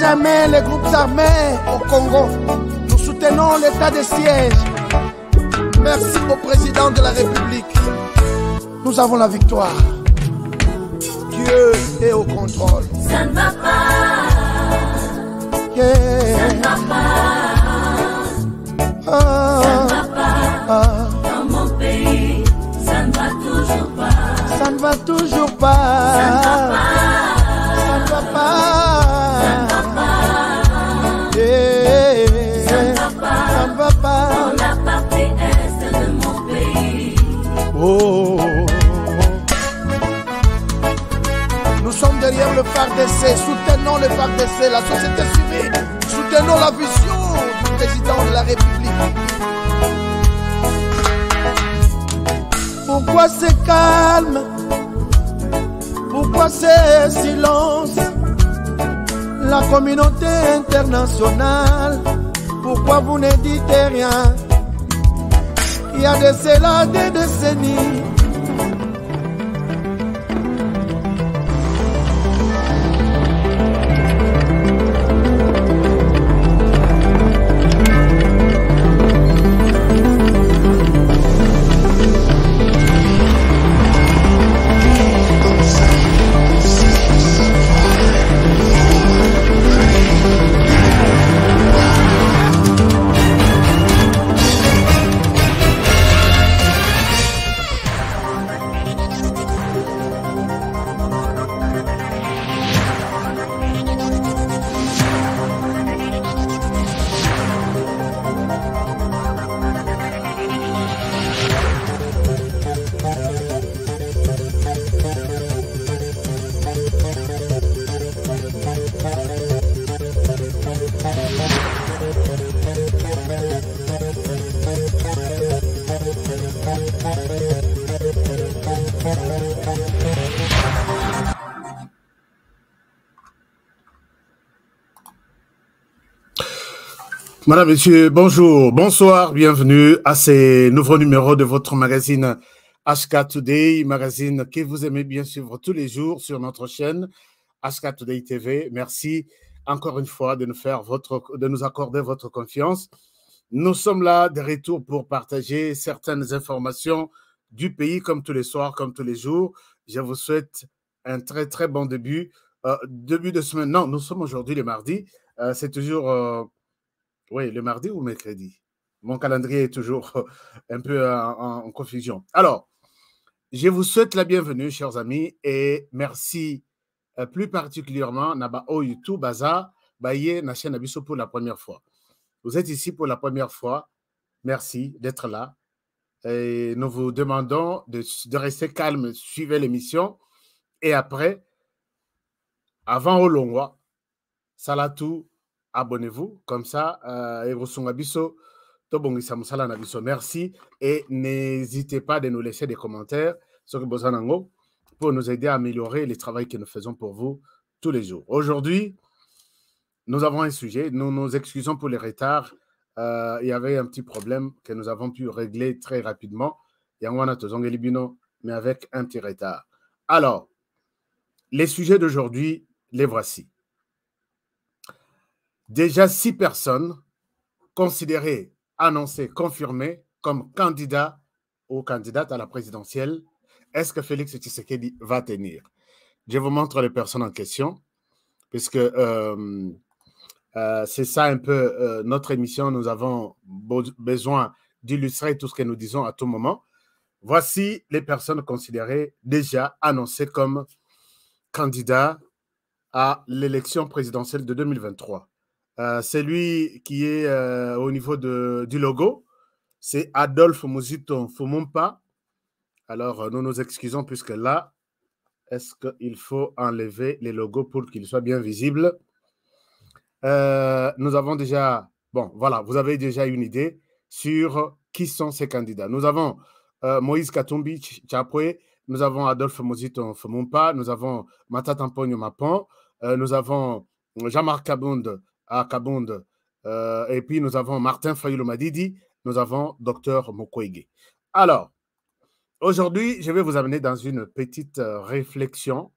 jamais les groupes armés au Congo. Nous soutenons l'état de siège. Merci au président de la République. Nous avons la victoire. Dieu est au contrôle. Ça ne va pas. Ça ne va pas. Ah. Ça ne va pas. Ah. Dans mon pays, ça ne va toujours pas. Ça ne va toujours pas. Ça ne va pas. soutenons le FARDC, la société civile, soutenons la vision du président de la République. Pourquoi c'est calme Pourquoi c'est silence La communauté internationale, pourquoi vous ne dites rien Il y a de cela des décennies Madame, Monsieur, bonjour, bonsoir, bienvenue à ce nouveau numéro de votre magazine HK Today, magazine que vous aimez bien suivre tous les jours sur notre chaîne HK Today TV. Merci encore une fois de nous, faire votre, de nous accorder votre confiance. Nous sommes là de retour pour partager certaines informations du pays comme tous les soirs, comme tous les jours. Je vous souhaite un très très bon début, euh, début de semaine. Non, nous sommes aujourd'hui le mardi. Euh, c'est toujours... Euh, oui, le mardi ou mercredi. Mon calendrier est toujours un peu euh, en, confusion. Alors, je vous souhaite la bienvenue, chers amis, et merci euh, plus particulièrement à YouTube, Baza Baye Nachen Abisso pour la première fois. Vous êtes ici pour la première fois. Merci d'être là. Et nous vous demandons de, rester calme, suivez l'émission. Et après, avant au Olongwa, Salatou abonnez-vous. Comme ça, euh, merci. Et n'hésitez pas de nous laisser des commentaires sur pour nous aider à améliorer les travail que nous faisons pour vous tous les jours. Aujourd'hui, nous avons un sujet. Nous nous excusons pour les retards. Euh, il y avait un petit problème que nous avons pu régler très rapidement. mais avec un petit retard. Alors, les sujets d'aujourd'hui, les voici déjà six personnes considérées, annoncées, confirmées comme candidats ou candidates à la présidentielle. Est-ce que Félix Tshisekedi va tenir Je vous montre les personnes en question, puisque euh, euh, c'est ça un peu euh, notre émission. Nous avons besoin d'illustrer tout ce que nous disons à tout moment. Voici les personnes considérées déjà annoncées comme candidats à l'élection présidentielle de 2023. Euh, c'est lui qui est euh, au niveau du logo. C'est Adolphe Mouzito Fumumpa. Alors, euh, nous nous excusons puisque là, est-ce qu'il faut enlever les logos pour qu'ils soient bien visibles Nous avons déjà, bon, voilà, vous avez déjà une idée sur qui sont ces candidats. Nous avons Moïse Katumbi Chapwe, nous avons Adolphe Mouzito Fumumpa, nous avons Matata Mapon, nous avons Jean-Marc Kabound à Kabonde. Euh, et puis nous avons Martin Fayoulou Madidi, nous avons Docteur Mukwege. Alors, aujourd'hui, je vais vous amener dans une petite euh, réflexion.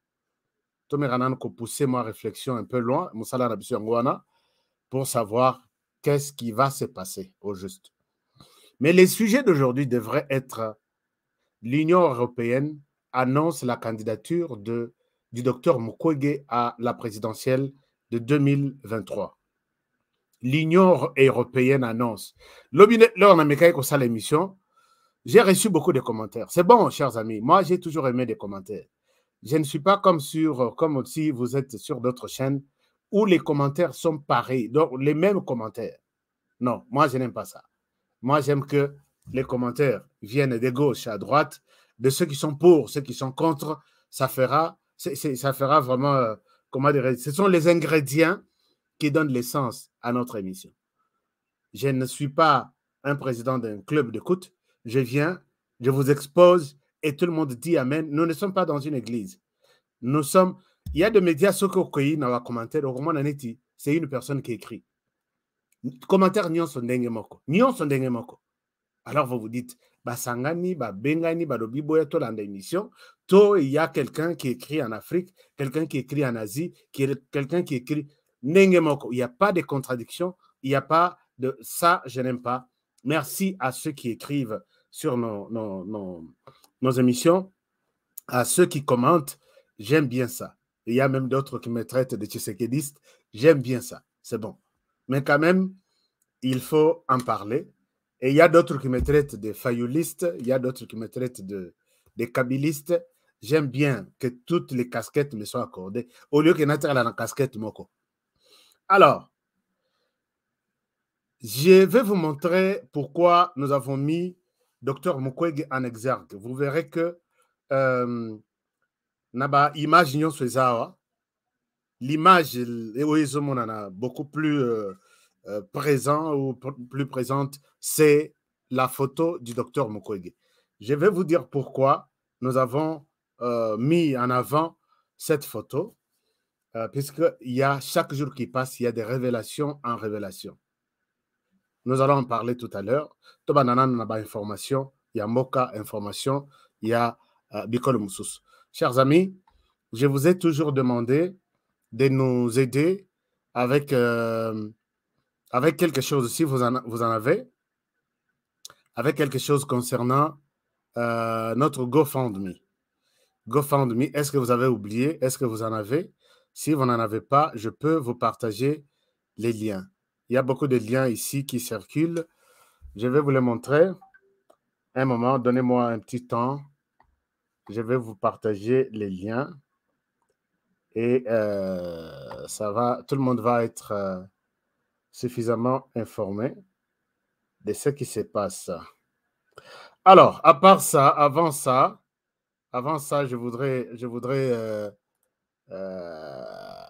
Ranan, ko pousser moi réflexion un peu loin, Moussala Rabisu pour savoir qu'est-ce qui va se passer au juste. Mais les sujets d'aujourd'hui devraient être l'Union européenne annonce la candidature de, du docteur Mukwege à la présidentielle de 2023 l'Union européenne annonce. Là, on a mécanique ça l'émission. J'ai reçu beaucoup de commentaires. C'est bon, chers amis. Moi, j'ai toujours aimé des commentaires. Je ne suis pas comme sur, comme si vous êtes sur d'autres chaînes où les commentaires sont pareils, donc les mêmes commentaires. Non, moi, je n'aime pas ça. Moi, j'aime que les commentaires viennent de gauche à droite, de ceux qui sont pour, ceux qui sont contre. Ça fera, ça fera vraiment, euh, comment dire, ce sont les ingrédients qui donne l'essence à notre émission. Je ne suis pas un président d'un club d'écoute. Je viens, je vous expose et tout le monde dit Amen. Nous ne sommes pas dans une église. Nous sommes. Il y a des médias, ceux qui ont commentaires, c'est une personne qui écrit. Commentaire Nyon sont Alors vous vous dites, bah, bah, bah, dans il y a quelqu'un qui écrit en Afrique, quelqu'un qui écrit en Asie, quelqu'un qui écrit il n'y a pas de contradiction. Il n'y a pas de ça, je n'aime pas. Merci à ceux qui écrivent sur nos, nos, émissions, à ceux qui commentent. J'aime bien ça. Il y a même d'autres qui me traitent de tshisekédiste. J'aime bien ça. C'est bon. Mais quand même, il faut en parler. Et il y a d'autres qui me traitent de fayouliste. Il y a d'autres qui me traitent de, de J'aime bien que toutes les casquettes me soient accordées. Au lieu que Nathalie la casquette Moko. Alors, je vais vous montrer pourquoi nous avons mis Dr Mukwege en exergue. Vous verrez que euh, l'image est eh beaucoup plus euh, euh, présent ou plus présente, c'est la photo du docteur Mukwege. Je vais vous dire pourquoi nous avons euh, mis en avant cette photo. Euh, puisque puisqu'il y a chaque jour qui passe, il y a des révélations en révélation. Nous allons en parler tout à l'heure. Information, il y a Moka Information, il y a euh, Chers amis, je vous ai toujours demandé de nous aider avec, euh, avec quelque chose, si vous en, avez, avec quelque chose concernant euh, notre GoFundMe. GoFundMe, est-ce que vous avez oublié Est-ce que vous en avez si vous n'en avez pas, je peux vous partager les liens. Il y a beaucoup de liens ici qui circulent. Je vais vous les montrer. Un moment, donnez-moi un petit temps. Je vais vous partager les liens. Et euh, ça va, tout le monde va être euh, suffisamment informé de ce qui se passe. Alors, à part ça, avant ça, avant ça, je voudrais, je voudrais euh, euh,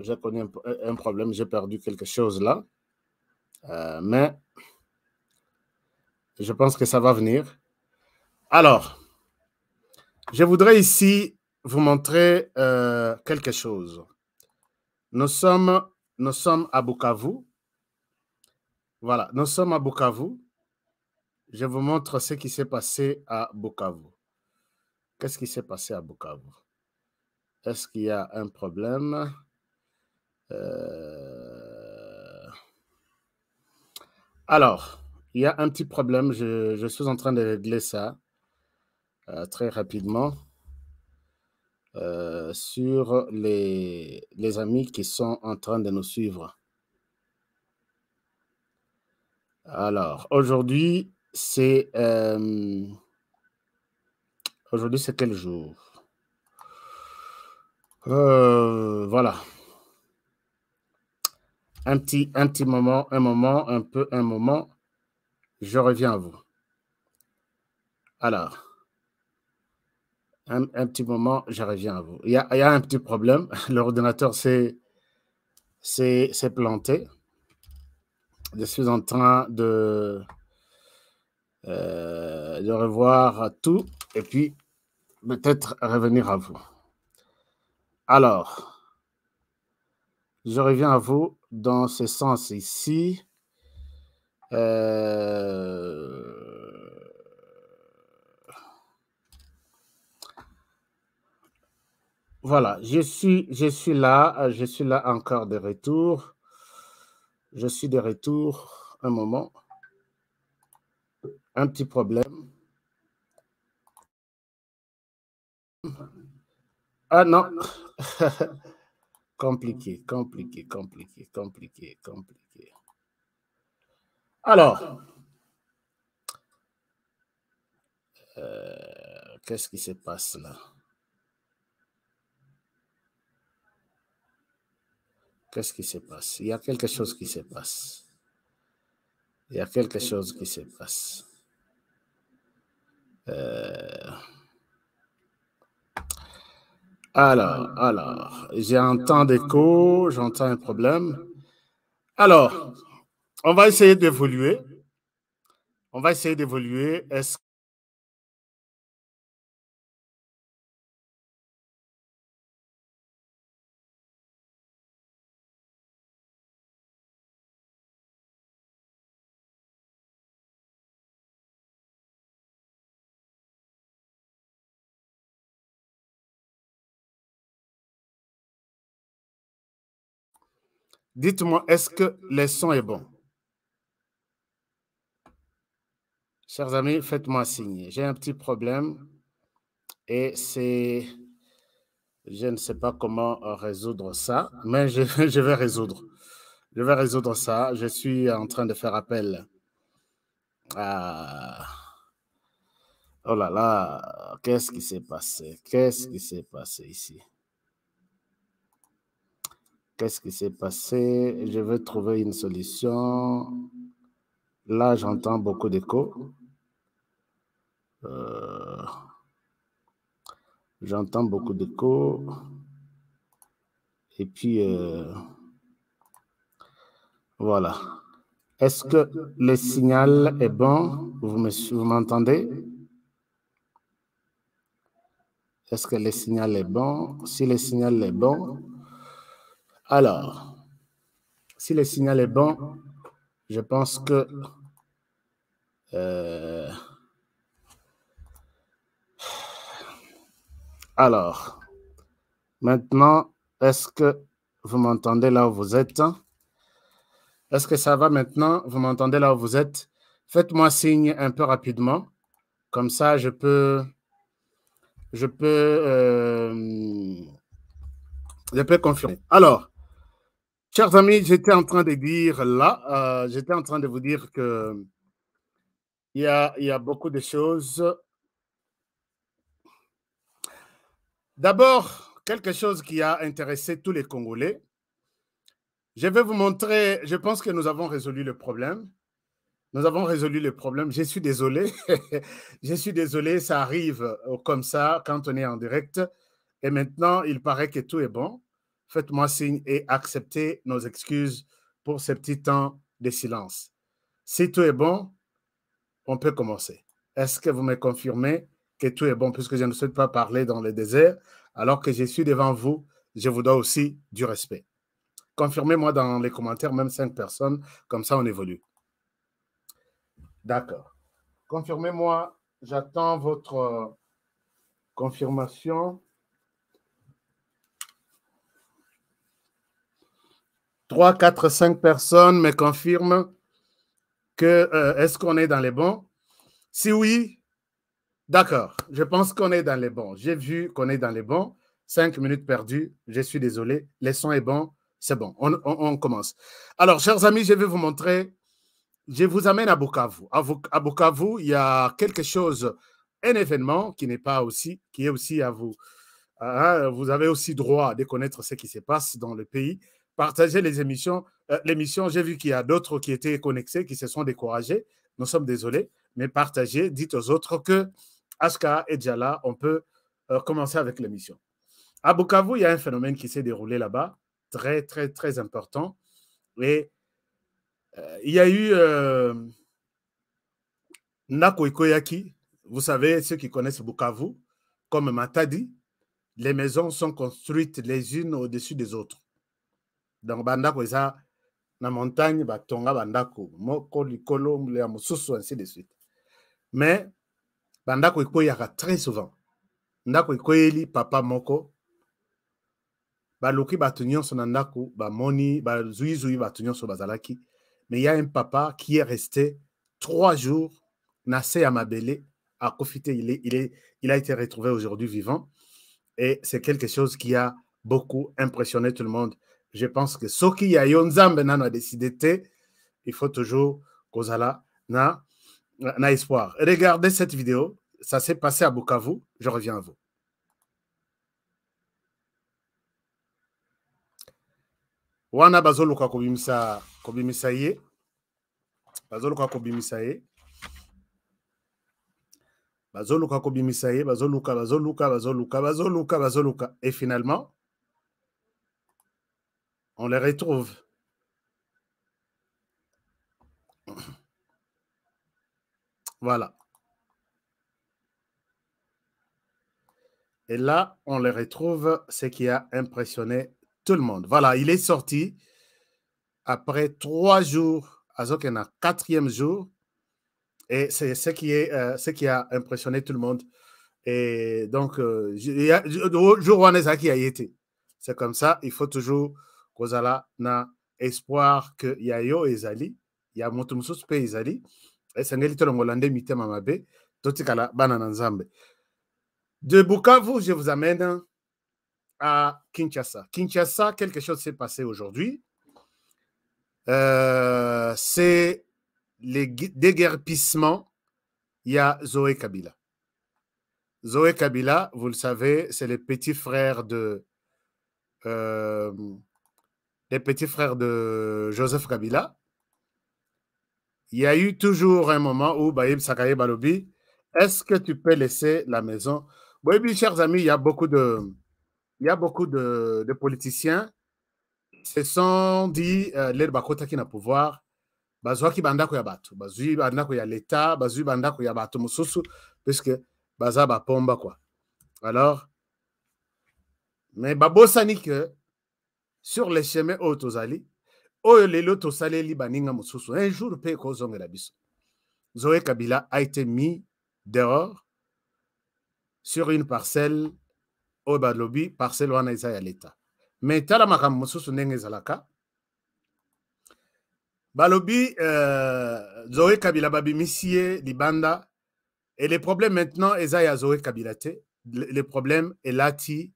j'ai connu un, problème, j'ai perdu quelque chose là. Euh, mais je pense que ça va venir. Alors, je voudrais ici vous montrer euh, quelque chose. Nous sommes, nous sommes à Bukavu. Voilà, nous sommes à Bukavu. Je vous montre ce qui s'est passé à Bukavu. Qu'est-ce qui s'est passé à Bukavu? Est-ce qu'il y a un problème? Euh, alors, il y a un petit problème. Je, suis en train de régler ça euh, très rapidement. Euh, sur les, les amis qui sont en train de nous suivre. Alors, aujourd'hui, c'est... aujourd'hui, c'est quel jour euh, voilà. Un petit, un petit moment, un moment, un peu, un moment. Je reviens à vous. Alors, un, petit moment, je reviens à vous. Il y a, un petit problème. L'ordinateur s'est planté. Je suis en train de, euh, de revoir tout et puis peut-être revenir à vous. Alors, je reviens à vous dans ce sens ici. Euh, voilà, je suis, je suis là, je suis là encore de retour. Je suis de retour. Un moment. Un petit problème. Ah non. Ah, compliqué, ah. compliqué, compliqué, compliqué, compliqué. Alors, euh, qu'est-ce qui se passe là? Qu'est-ce qui se passe? Il y a quelque chose qui se passe. Il y a quelque chose qui se passe. Euh, alors, alors, j'ai un temps d'écho, j'entends un problème. Alors, on va essayer d'évoluer. On va essayer d'évoluer. Est-ce Dites-moi, est-ce que le son est bon? Chers amis, faites-moi signer. J'ai un petit problème et c'est... Je ne sais pas comment résoudre ça, mais je, je, vais résoudre. Je vais résoudre ça. Je suis en train de faire appel à... Oh là là, qu'est-ce qui s'est passé? Qu'est-ce qui s'est passé ici? Qu'est-ce qui s'est passé? Je vais trouver une solution. Là, j'entends beaucoup d'écho. Euh, j'entends beaucoup d'écho. Et puis, euh, voilà. Est-ce que le signal est bon? Vous m'entendez? Est-ce que le signal est bon? Si le signal est bon, alors, si le signal est bon, je pense que euh, alors, maintenant, est-ce que vous m'entendez là où vous êtes? Est-ce que ça va maintenant? Vous m'entendez là où vous êtes? Faites-moi signe un peu rapidement. Comme ça, je peux, je peux, euh, je peux confirmer. Alors, Chers amis, j'étais en train de dire là, euh, j'étais en train de vous dire que il y a beaucoup de choses. D'abord, quelque chose qui a intéressé tous les Congolais. Je vais vous montrer, je pense que nous avons résolu le problème. Nous avons résolu le problème. Je suis désolé. je suis désolé, ça arrive comme ça quand on est en direct. Et maintenant, il paraît que tout est bon faites-moi signe et acceptez nos excuses pour ce petit temps de silence. Si tout est bon, on peut commencer. Est-ce que vous me confirmez que tout est bon puisque je ne souhaite pas parler dans le désert alors que je suis devant vous? Je vous dois aussi du respect. Confirmez-moi dans les commentaires, même cinq personnes, comme ça on évolue. D'accord. Confirmez-moi, j'attends votre euh, confirmation. 3, 4, 5 personnes me confirment que euh, est-ce qu'on est dans les bons. Si oui, d'accord, je pense qu'on est dans les bons. J'ai vu qu'on est dans les bons. 5 minutes perdues, je suis désolé. Le son est bon, c'est bon, on, commence. Alors, chers amis, je vais vous montrer, je vous amène à Bukavu. À, à Bukavu, il y a quelque chose, un événement qui n'est pas aussi, qui est aussi à vous. Hein, vous avez aussi droit de connaître ce qui se passe dans le pays partagez les émissions. Euh, l'émission, j'ai vu qu'il y a d'autres qui étaient connectés, qui se sont découragés. Nous sommes désolés, mais partagez, dites aux autres que Aska et Djala, on peut euh, commencer avec l'émission. À Bukavu, il y a un phénomène qui s'est déroulé là-bas, très, très, très important. Et euh, il y a eu nakoikoyaki vous savez, ceux qui connaissent Bukavu, comme Matadi, les maisons sont construites les unes au-dessus des autres donc bandako ça, na montagne tonga bandako moko likolo le mosusu ainsi de suite mais bandako ekweyaka très souvent ndako ekweyeli papa moko son bato nyonso na ndako bamoni ba bato so bazalaki mais il y a un papa qui est resté trois jours na se ya mabele akofi il, est, il, est, il a été retrouvé aujourd'hui vivant et c'est quelque chose qui a beaucoup impressionné tout le monde je pense que soki ya yonza nzambe a décidé. te il faut toujours kozala na na espoir regardez cette vidéo ça s'est passé à Bukavu je reviens à vous wana bazoluka kobimisa kobimisa ye bazoluka kobimisa ye bazoluka kobimisa ye bazoluka bazolo bazoluka bazolo bazoluka et finalement on les retrouve. Voilà. Et là, on les retrouve, ce qui a impressionné tout le monde. Voilà, il est sorti après trois jours, a quatrième jour. Et c'est euh, ce qui, a impressionné tout le monde. Et donc, euh, jour a été. C'est comme ça, il faut toujours kozala na espoir que yayo yo ezali ya moto mosusu pe ezali esengeli tolongola nde mitema mabe totikala bana nzambe de bukavu je vous amène à kinshasa kinshasa quelque chose s'est passé aujourd'hui euh, c'est les déguerpissement ya y a Zoé Kabila. Zoé Kabila, vous le savez, c'est le petit frère de, euh, les petits frères de Joseph Kabila, il y a eu toujours un moment où Baïb Sakaye Balobi, est-ce que tu peux laisser la maison Oui, chers amis, il y a beaucoup de, il y a beaucoup de, de politiciens qui se sont dit euh, l'aide bakota qui n'a pouvoir. qui bandako ya batu, bazui bandako ya l'État, bazui bandako ya batu mususu, puisque Bazaba pomba quoi. Alors, mais babosani que sur le chemin oyo tozali oyo lelo tosaleli baninga mosusu un jour mpe ekozongela biso zoé kabila a été mis dehors sur une parcelle oyo balobi parcelle wana eza ya leta me tala makambo mosusu ndenge ezalaka balobi euh, zoé kabila babimisi ye libanda et le problème maintenant eza ya zoé kabila te le problème elati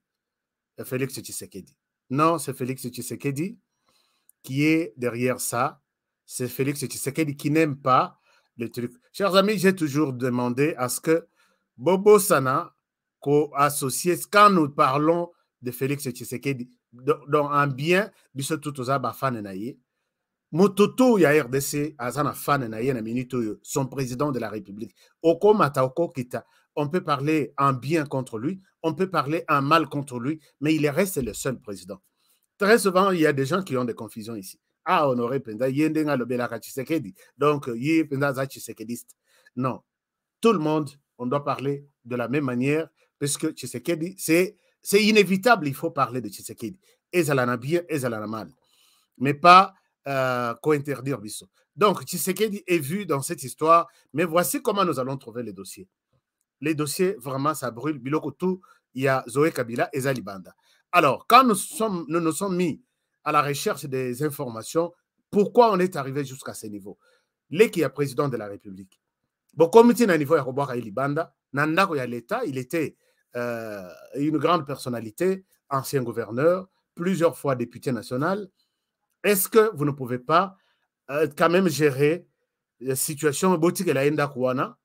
félix tshisekedi Non, c'est Félix Tshisekedi qui est derrière ça. C'est Félix Tshisekedi qui n'aime pas le truc. Chers amis, j'ai toujours demandé à ce que Bobo Sana, co-associé, quand nous parlons de Félix Tshisekedi, dans un bien, biso tout ça, y ya RDC azana minute son président de la République. Oko mata kita on peut parler un bien contre lui, on peut parler un mal contre lui, mais il reste le seul président. Très souvent, il y a des gens qui ont des confusions ici. Ah, honoré Penda, Yendenga Lobelaka Tshisekedi. Donc, Yependa Tshisekediste. Non. Tout le monde, on doit parler de la même manière, parce que Tshisekedi, c'est, inévitable, il faut parler de Tshisekedi. Et bien, et mal. Mais pas euh, co-interdire Donc, Tshisekedi est vu dans cette histoire, mais voici comment nous allons trouver les dossier les dossiers, vraiment, ça brûle. Biloko tout, il y a Zoé Kabila et Zalibanda. Alors, quand nous, sommes, nous nous sommes mis à la recherche des informations, pourquoi on est arrivé jusqu'à ce niveau qui est président de la République. Bon, comme il niveau à Libanda, l'État, il était euh, une grande personnalité, ancien gouverneur, plusieurs fois député national. Est-ce que vous ne pouvez pas euh, quand même gérer la situation boutique et la Ndakwana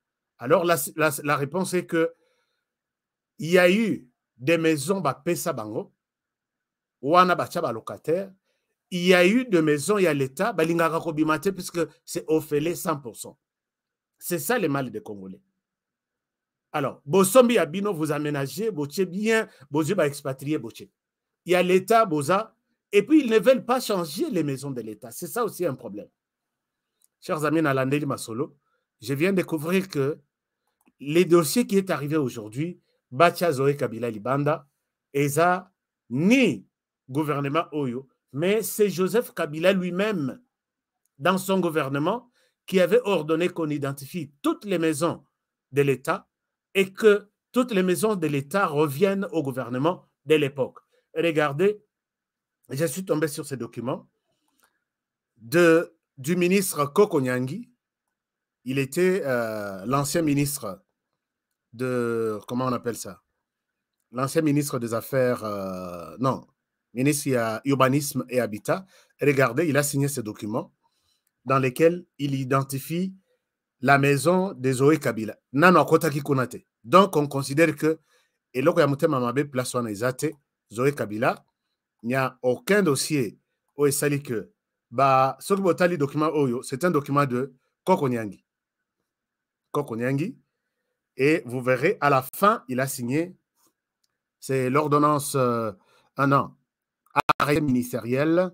alors, la, réponse est que il y a eu des maisons bapesa bango, wana bacha locataire, il y a eu des maisons, il y a l'État, balingaka parce puisque c'est offélé 100%. C'est ça le mal des Congolais. Alors, Bosombi Abino, vous aménagez, bien, vous va expatrier bien. Il y a l'État, Boza, et puis ils ne veulent pas changer les maisons de l'État. C'est ça aussi un problème. Chers amis, Masolo, je viens de découvrir que les dossiers qui est arrivé aujourd'hui, Batia Zoé Kabila Libanda, Eza, ni gouvernement Oyo, mais c'est Joseph Kabila lui-même, dans son gouvernement, qui avait ordonné qu'on identifie toutes les maisons de l'État et que toutes les maisons de l'État reviennent au gouvernement de l'époque. Regardez, je suis tombé sur ces documents de, du ministre Kokonyangi. Il était euh, l'ancien ministre de, comment on appelle ça L'ancien ministre des Affaires, euh, non, ministre urbanisme et habitat. Regardez, il a signé ce document dans lequel il identifie la maison de Zoé Kabila. Nano Kotaki Donc, on considère que eloko il y a place wana eza te kabila aucun dossier que il s'agit que ce document oyo c'est un document de Kokonyangi Kokonyangi et vous verrez, à la fin, il a signé, c'est l'ordonnance euh, un an, arrêt ministériel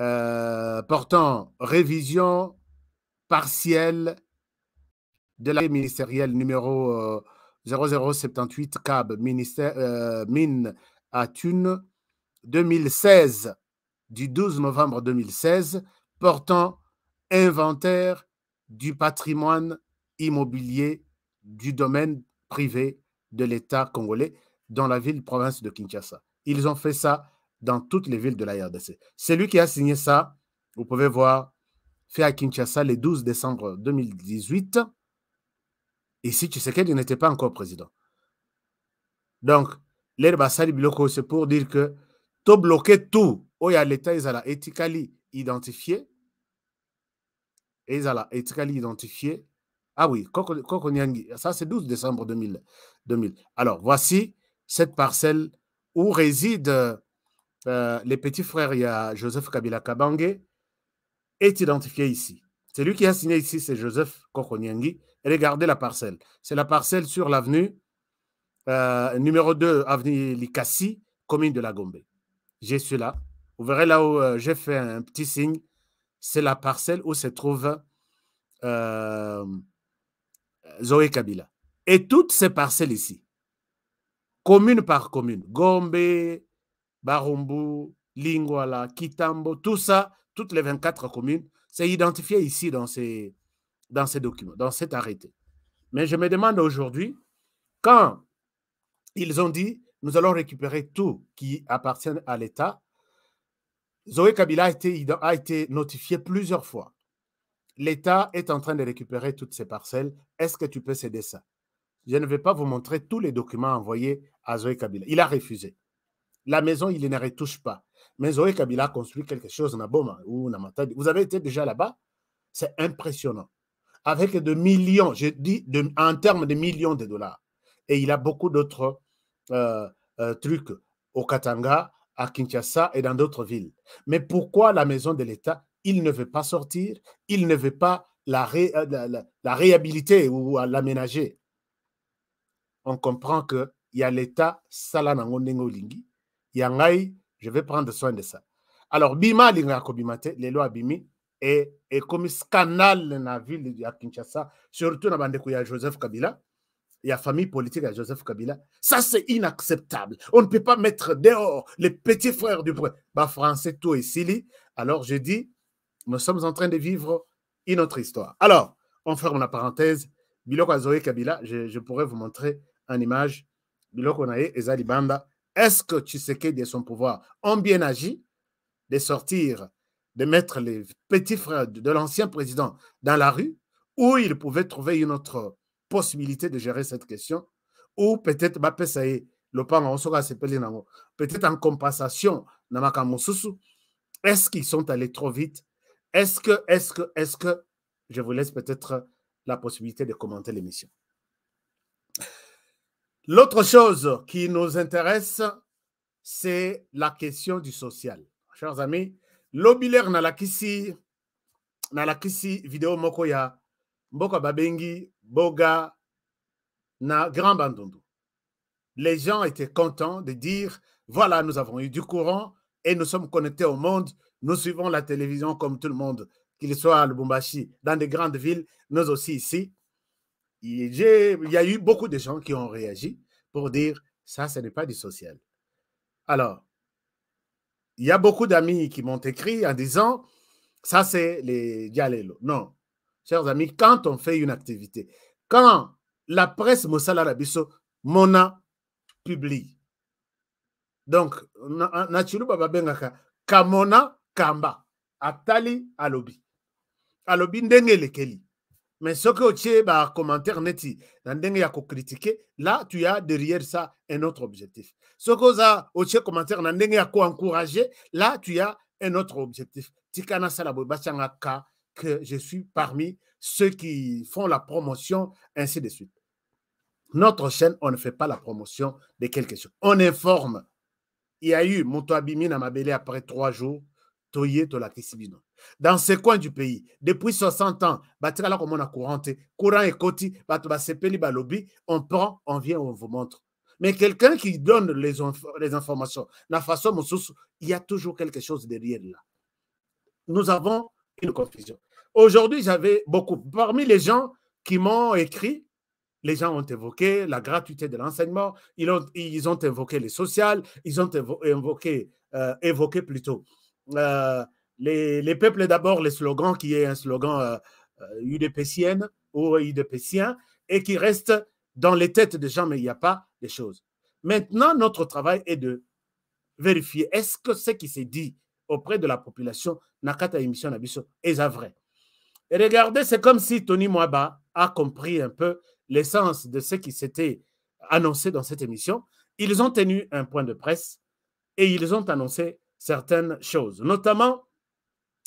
euh, portant révision partielle de l'arrêt ministériel numéro 0078 euh, CAB, ministère, mine à thunes, 2016, du 12 novembre 2016, portant inventaire du patrimoine immobilier du domaine privé de l'État congolais dans la ville-province de Kinshasa. Ils ont fait ça dans toutes les villes de la RDC. lui qui a signé ça, vous pouvez voir, fait à Kinshasa le 12 décembre 2018. Ici, qu'il n'était pas encore président. Donc, sali Biloko, c'est pour dire que tout bloqué tout, oh, a l'État, ils ont identifié, ils ont identifié ah oui, Kokonyangi. ça c'est 12 décembre 2000, Alors, voici cette parcelle où résident euh, les petits frères. Il y a Joseph Kabila Kabange, est identifié ici. C'est lui qui a signé ici, c'est Joseph Kokonyangi. Regardez la parcelle. C'est la parcelle sur l'avenue euh, numéro 2, avenue Likassi, commune de la Gombe. J'ai celui-là. Vous verrez là où euh, j'ai fait un petit signe. C'est la parcelle où se trouve. Euh, Zoé Kabila. Et toutes ces parcelles ici, commune par commune, Gombe, Barumbu, Lingwala, Kitambo, tout ça, toutes les 24 communes, c'est identifié ici dans ces, dans ces documents, dans cet arrêté. Mais je me demande aujourd'hui, quand ils ont dit, nous allons récupérer tout qui appartient à l'État, Zoé Kabila a été, a été notifié plusieurs fois l'État est en train de récupérer toutes ces parcelles. Est-ce que tu peux céder ça Je ne vais pas vous montrer tous les documents envoyés à Zoé Kabila. Il a refusé. La maison, il ne retouche pas. Mais Zoé Kabila a construit quelque chose en Aboma ou Namatadi. Vous avez été déjà là-bas C'est impressionnant. Avec des millions, je dis en termes de millions de dollars. Et il a beaucoup d'autres euh, euh, trucs au Katanga, à Kinshasa et dans d'autres villes. Mais pourquoi la maison de l'État il ne veut pas sortir, il ne veut pas la, euh, réhabiliter ou l'aménager. On comprend qu'il y a l'État, ça je vais prendre soin de ça. Alors, Bima les lois Bimi, et, et comme scandale dans la ville de Kinshasa, surtout dans la Joseph Kabila, il y a famille politique de Joseph Kabila. Ça, c'est inacceptable. On ne peut pas mettre dehors les petits frères du bah, français, tout ici. Alors, je dis, nous sommes en train de vivre une autre histoire. Alors, on ferme la parenthèse. Biloko Azoé Kabila, je, pourrais vous montrer une image Biloko Nae et Est-ce que Tshiseke de son pouvoir ont bien agi de sortir, de mettre les petits frères de, l'ancien président dans la rue où ils pouvaient trouver une autre possibilité de gérer cette question ou peut-être bah, peut-être en compensation Est-ce qu'ils sont allés trop vite est-ce que, est-ce que, est-ce que, je vous laisse peut-être la possibilité de commenter l'émission. L'autre chose qui nous intéresse, c'est la question du social. Chers amis, l'obilaire la Kisi, vidéo mokoya, Mboka babengi, boga, na grand bandundu. Les gens étaient contents de dire, voilà, nous avons eu du courant et nous sommes connectés au monde nous suivons la télévision comme tout le monde, qu'il soit à Lubumbashi, dans des grandes villes, nous aussi ici. Il y a eu beaucoup de gens qui ont réagi pour dire ça, ce n'est pas du social. Alors, il y a beaucoup d'amis qui m'ont écrit en disant ça, c'est les dialélo. Non, chers amis, quand on fait une activité, quand la presse Moussala Larabiso, Mona, publie. Donc, Nachilou Baba Kamona, kamba atali alobi alobi ndenge Kelly. mais soki otie bah, commentaire neti na ndenge ya là tu as derrière ça un autre objectif soki oza otie commentaire na ndenge ya là tu as un autre objectif tika sala boye que je suis parmi ceux qui font la promotion ainsi de suite notre chaîne on ne fait pas la promotion de quelque chose on informe il y a eu moto abimi na mabele après trois jours dans ce coin du pays, depuis 60 ans, on a couranté, et on prend, on vient, on vous montre. Mais quelqu'un qui donne les, informations, la façon il y a toujours quelque chose derrière là. Nous avons une confusion. Aujourd'hui, j'avais beaucoup. Parmi les gens qui m'ont écrit, les gens ont évoqué la gratuité de l'enseignement, ils ont, ils ont évoqué les sociales, ils ont évoqué, euh, évoqué plutôt euh, les, peuples d'abord, les slogans qui est un slogan euh, euh, UDPCienne ou UDPCien et qui reste dans les têtes des gens, mais il n'y a pas des choses. Maintenant, notre travail est de vérifier est-ce que ce qui s'est dit auprès de la population Nakata émission Nabiso est vrai. Et regardez, c'est comme si Tony Mwaba a compris un peu l'essence de ce qui s'était annoncé dans cette émission. Ils ont tenu un point de presse et ils ont annoncé certaines choses. Notamment,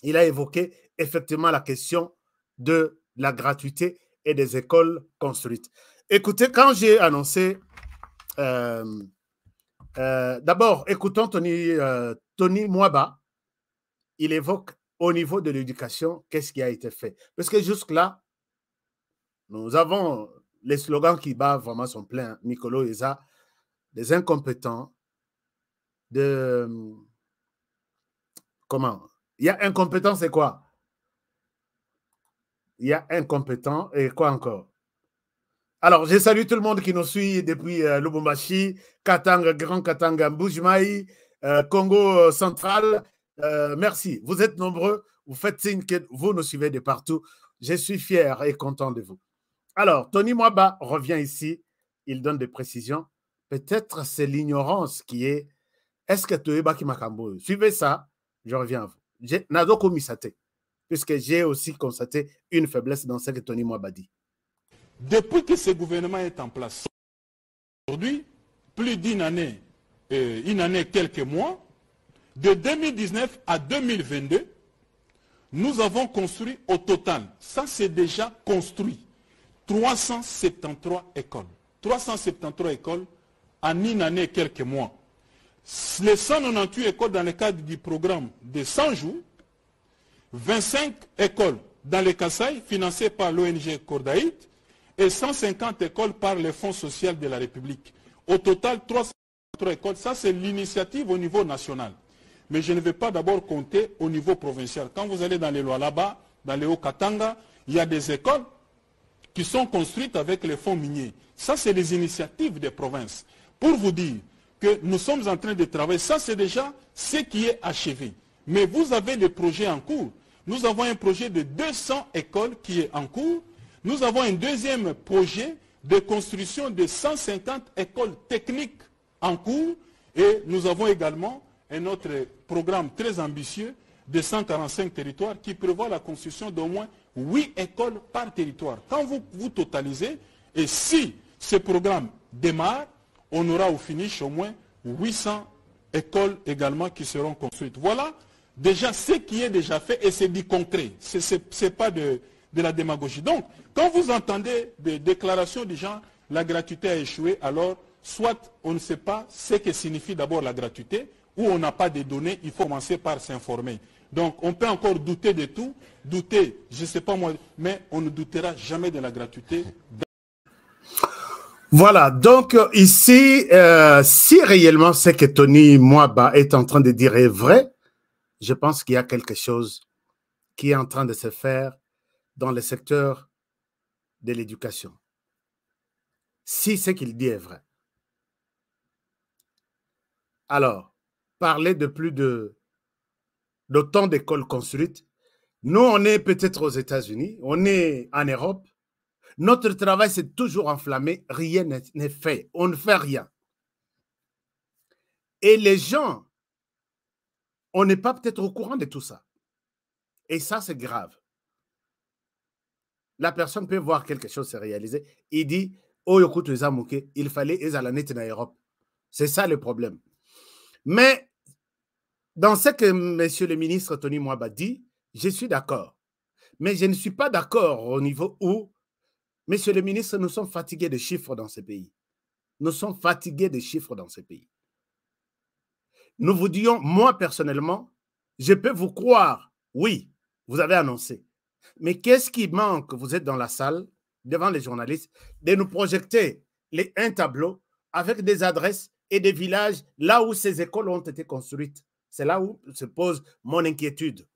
il a évoqué effectivement la question de la gratuité et des écoles construites. Écoutez, quand j'ai annoncé, euh, euh, d'abord, écoutons Tony, euh, Tony Mwaba, il évoque au niveau de l'éducation, qu'est-ce qui a été fait. Parce que jusque-là, nous avons les slogans qui bat vraiment son plein. Nicolo Eza, des incompétents, de, Comment Il y a incompétent, c'est quoi Il y a incompétent et quoi encore alors, je salue tout le monde qui nous suit depuis euh, Lubumbashi, Katanga, Grand Katanga, Mbujmaï, euh, Congo euh, central. merci. Vous êtes nombreux. Vous faites signe que vous nous suivez de partout. Je suis fier et content de vous. Alors, Tony Mwaba revient ici. Il donne des précisions. Peut-être c'est l'ignorance qui est. Est-ce que tu Baki Makambo Suivez ça je reviens à vous. Nadoko Misate, puisque j'ai aussi constaté une faiblesse dans ce que Tony Mouabadi. Depuis que ce gouvernement est en place, aujourd'hui, plus d'une année, euh, une année, quelques mois, de 2019 à 2022, nous avons construit au total, ça c'est déjà construit, 373 écoles. 373 écoles en une année, quelques mois. Les 198 écoles dans le cadre du programme de 100 jours, 25 écoles dans les Kassai financées par l'ONG Cordaït et 150 écoles par le Fonds social de la République. Au total, 303 écoles. Ça, c'est l'initiative au niveau national. Mais je ne vais pas d'abord compter au niveau provincial. Quand vous allez dans les là-bas, dans les hauts katanga il y a des écoles qui sont construites avec les fonds miniers. Ça, c'est les initiatives des provinces. Pour vous dire, nous sommes en train de travailler. Ça, c'est déjà ce qui est achevé. Mais vous avez des projets en cours. Nous avons un projet de 200 écoles qui est en cours. Nous avons un deuxième projet de construction de 150 écoles techniques en cours. Et nous avons également un autre programme très ambitieux de 145 territoires qui prévoit la construction d'au moins 8 écoles par territoire. Quand vous, vous totalisez, et si ce programme démarre, on aura au finish au moins 800 écoles également qui seront construites. Voilà déjà ce qui est déjà fait et c'est dit concret. Ce n'est pas de, la démagogie. Donc, quand vous entendez des déclarations des gens, la gratuité a échoué, alors soit on ne sait pas ce que signifie d'abord la gratuité, ou on n'a pas de données, il faut commencer par s'informer. Donc, on peut encore douter de tout, douter, je ne sais pas moi, mais on ne doutera jamais de la gratuité. Voilà, donc euh, ici, euh, si réellement ce que Tony Mwaba est en train de dire est vrai, je pense qu'il y a quelque chose qui est en train de se faire dans le secteur de l'éducation. Si ce qu'il dit est vrai. Alors, parler de plus de d'autant d'écoles construites, nous on est peut-être aux États-Unis, on est en Europe, notre travail, c'est toujours enflammé. Rien n'est fait. On ne fait rien. Et les gens, on n'est pas peut-être au courant de tout ça. Et ça, c'est grave. La personne peut voir quelque chose se réaliser. Il dit, oh, écoute, il fallait ils à Europe. C'est ça le problème. Mais dans ce que Monsieur le ministre Tony Mwaba dit, je suis d'accord. Mais je ne suis pas d'accord au niveau où Monsieur le ministre, nous sommes fatigués de chiffres dans ce pays. Nous sommes fatigués des chiffres dans ce pays. Nous vous disons, moi personnellement, je peux vous croire, oui, vous avez annoncé. Mais qu'est-ce qui manque Vous êtes dans la salle, devant les journalistes, de nous projeter les, un tableau avec des adresses et des villages là où ces écoles ont été construites. C'est là où se pose mon inquiétude.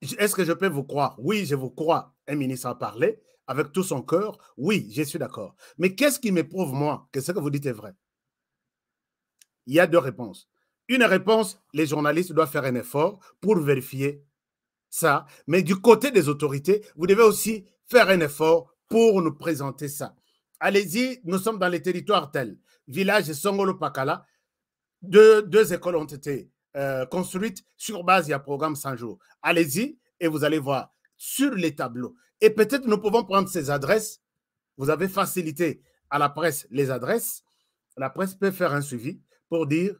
Est-ce que je peux vous croire Oui, je vous crois. Un ministre a parlé avec tout son cœur. Oui, je suis d'accord. Mais qu'est-ce qui me prouve, moi, que ce que vous dites est vrai Il y a deux réponses. Une réponse, les journalistes doivent faire un effort pour vérifier ça. Mais du côté des autorités, vous devez aussi faire un effort pour nous présenter ça. Allez-y, nous sommes dans les territoires tels. Village Songolo-Pakala, deux écoles ont été euh, construite sur base d'un programme 100 jours. Allez-y et vous allez voir sur les tableaux. Et peut-être nous pouvons prendre ces adresses. Vous avez facilité à la presse les adresses. La presse peut faire un suivi pour dire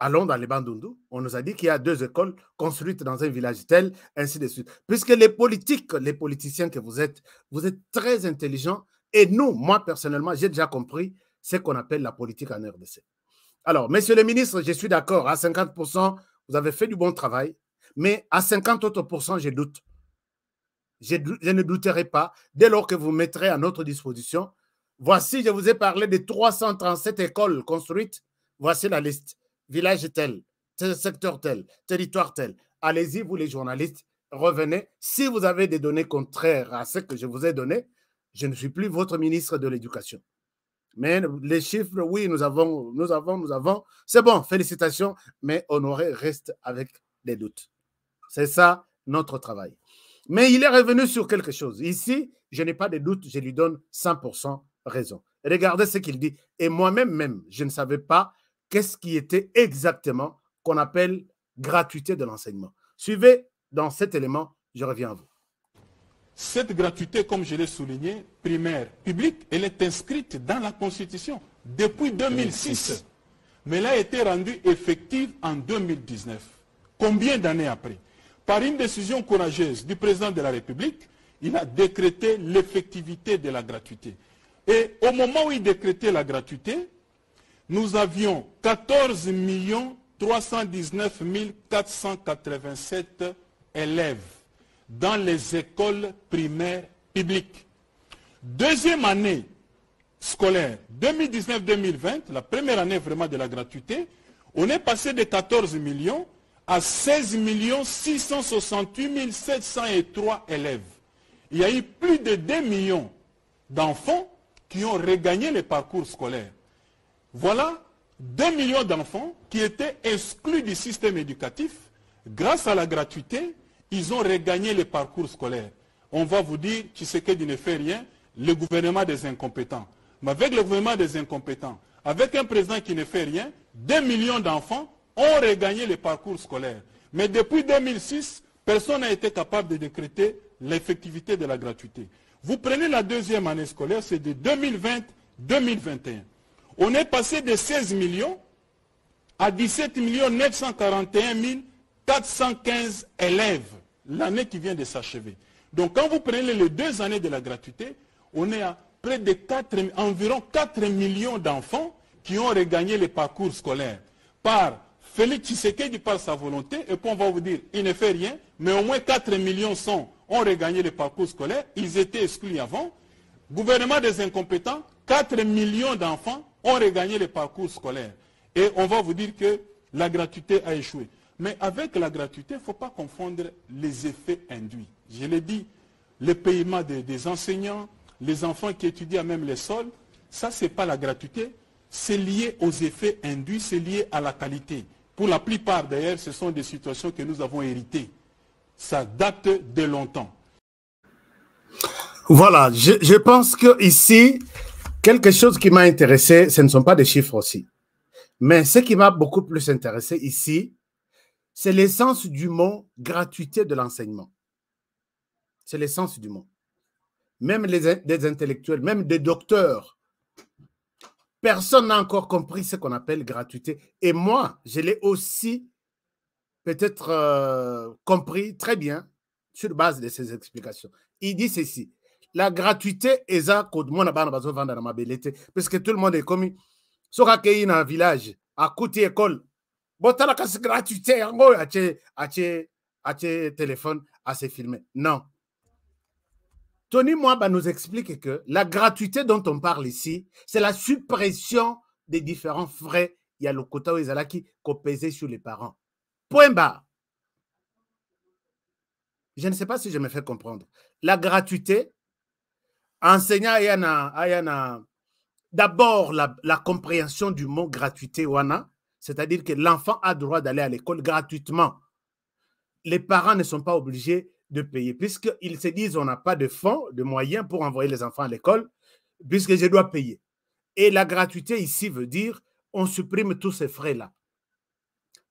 allons dans les Bandundu. On nous a dit qu'il y a deux écoles construites dans un village tel, ainsi de suite. Puisque les politiques, les politiciens que vous êtes, vous êtes très intelligents. Et nous, moi personnellement, j'ai déjà compris ce qu'on appelle la politique en RDC. Alors, monsieur le ministre, je suis d'accord. À 50%, vous avez fait du bon travail. Mais à 50 autres je doute. Je, ne douterai pas dès lors que vous mettrez à notre disposition. Voici, je vous ai parlé des 337 écoles construites. Voici la liste. Village tel, secteur tel, territoire tel. Allez-y, vous les journalistes, revenez. Si vous avez des données contraires à ce que je vous ai donné, je ne suis plus votre ministre de l'Éducation. Mais les chiffres, oui, nous avons, nous avons, nous avons. C'est bon, félicitations, mais Honoré reste avec des doutes. C'est ça notre travail. Mais il est revenu sur quelque chose. Ici, je n'ai pas de doute, je lui donne 100% raison. Regardez ce qu'il dit. Et moi-même, même, je ne savais pas qu'est-ce qui était exactement qu'on appelle gratuité de l'enseignement. Suivez dans cet élément, je reviens à vous. Cette gratuité, comme je l'ai souligné, primaire, publique, elle est inscrite dans la Constitution depuis 2006. Mais elle a été rendue effective en 2019. Combien d'années après Par une décision courageuse du président de la République, il a décrété l'effectivité de la gratuité. Et au moment où il décrétait la gratuité, nous avions 14 319 487 élèves dans les écoles primaires publiques. Deuxième année scolaire 2019-2020, la première année vraiment de la gratuité, on est passé de 14 millions à 16 668 703 élèves. Il y a eu plus de 2 millions d'enfants qui ont regagné les parcours scolaires. Voilà 2 millions d'enfants qui étaient exclus du système éducatif grâce à la gratuité ils ont regagné les parcours scolaires. On va vous dire, tu sais que ne fait rien, le gouvernement des incompétents. Mais avec le gouvernement des incompétents, avec un président qui ne fait rien, 2 millions d'enfants ont regagné les parcours scolaires. Mais depuis 2006, personne n'a été capable de décréter l'effectivité de la gratuité. Vous prenez la deuxième année scolaire, c'est de 2020-2021. On est passé de 16 millions à 17 941 415 élèves l'année qui vient de s'achever. Donc quand vous prenez les deux années de la gratuité, on est à près de 4, environ 4 millions d'enfants qui ont regagné les parcours scolaires par Félix Tshisekedi par sa volonté, et puis on va vous dire, il ne fait rien, mais au moins 4 millions sont, ont regagné les parcours scolaires, ils étaient exclus avant. Gouvernement des incompétents, 4 millions d'enfants ont regagné les parcours scolaires. Et on va vous dire que la gratuité a échoué. Mais avec la gratuité, il ne faut pas confondre les effets induits. Je l'ai dit, le paiement des, enseignants, les enfants qui étudient à même les sols, ça, ce n'est pas la gratuité, c'est lié aux effets induits, c'est lié à la qualité. Pour la plupart, d'ailleurs, ce sont des situations que nous avons héritées. Ça date de longtemps. Voilà, je, pense que quelque chose qui m'a intéressé, ce ne sont pas des chiffres aussi. Mais ce qui m'a beaucoup plus intéressé ici, c'est l'essence du mot gratuité de l'enseignement. C'est l'essence du mot. Même les, des intellectuels, même des docteurs, personne n'a encore compris ce qu'on appelle gratuité. Et moi, je l'ai aussi peut-être euh, compris très bien sur base de ces explications. Il dit ceci. La gratuité est à cause de parce que tout le monde est commis. y dans un village, à côté école, Bon, botala la gratuité gros, atie atie téléphones, téléphone se filmer. non Tony Mwaba nous explique que la gratuité dont on parle ici, c'est la suppression des différents frais. Il y a le quota qui qu'on pesait sur les parents. Point bas. Je ne sais pas si je me fais comprendre. La gratuité, enseignant à Ayana d'abord la, compréhension du mot gratuité, Wana, c'est-à-dire que l'enfant a droit d'aller à l'école gratuitement. Les parents ne sont pas obligés de payer, puisqu'ils se disent on n'a pas de fonds, de moyens pour envoyer les enfants à l'école, puisque je dois payer. Et la gratuité ici veut dire on supprime tous ces frais-là.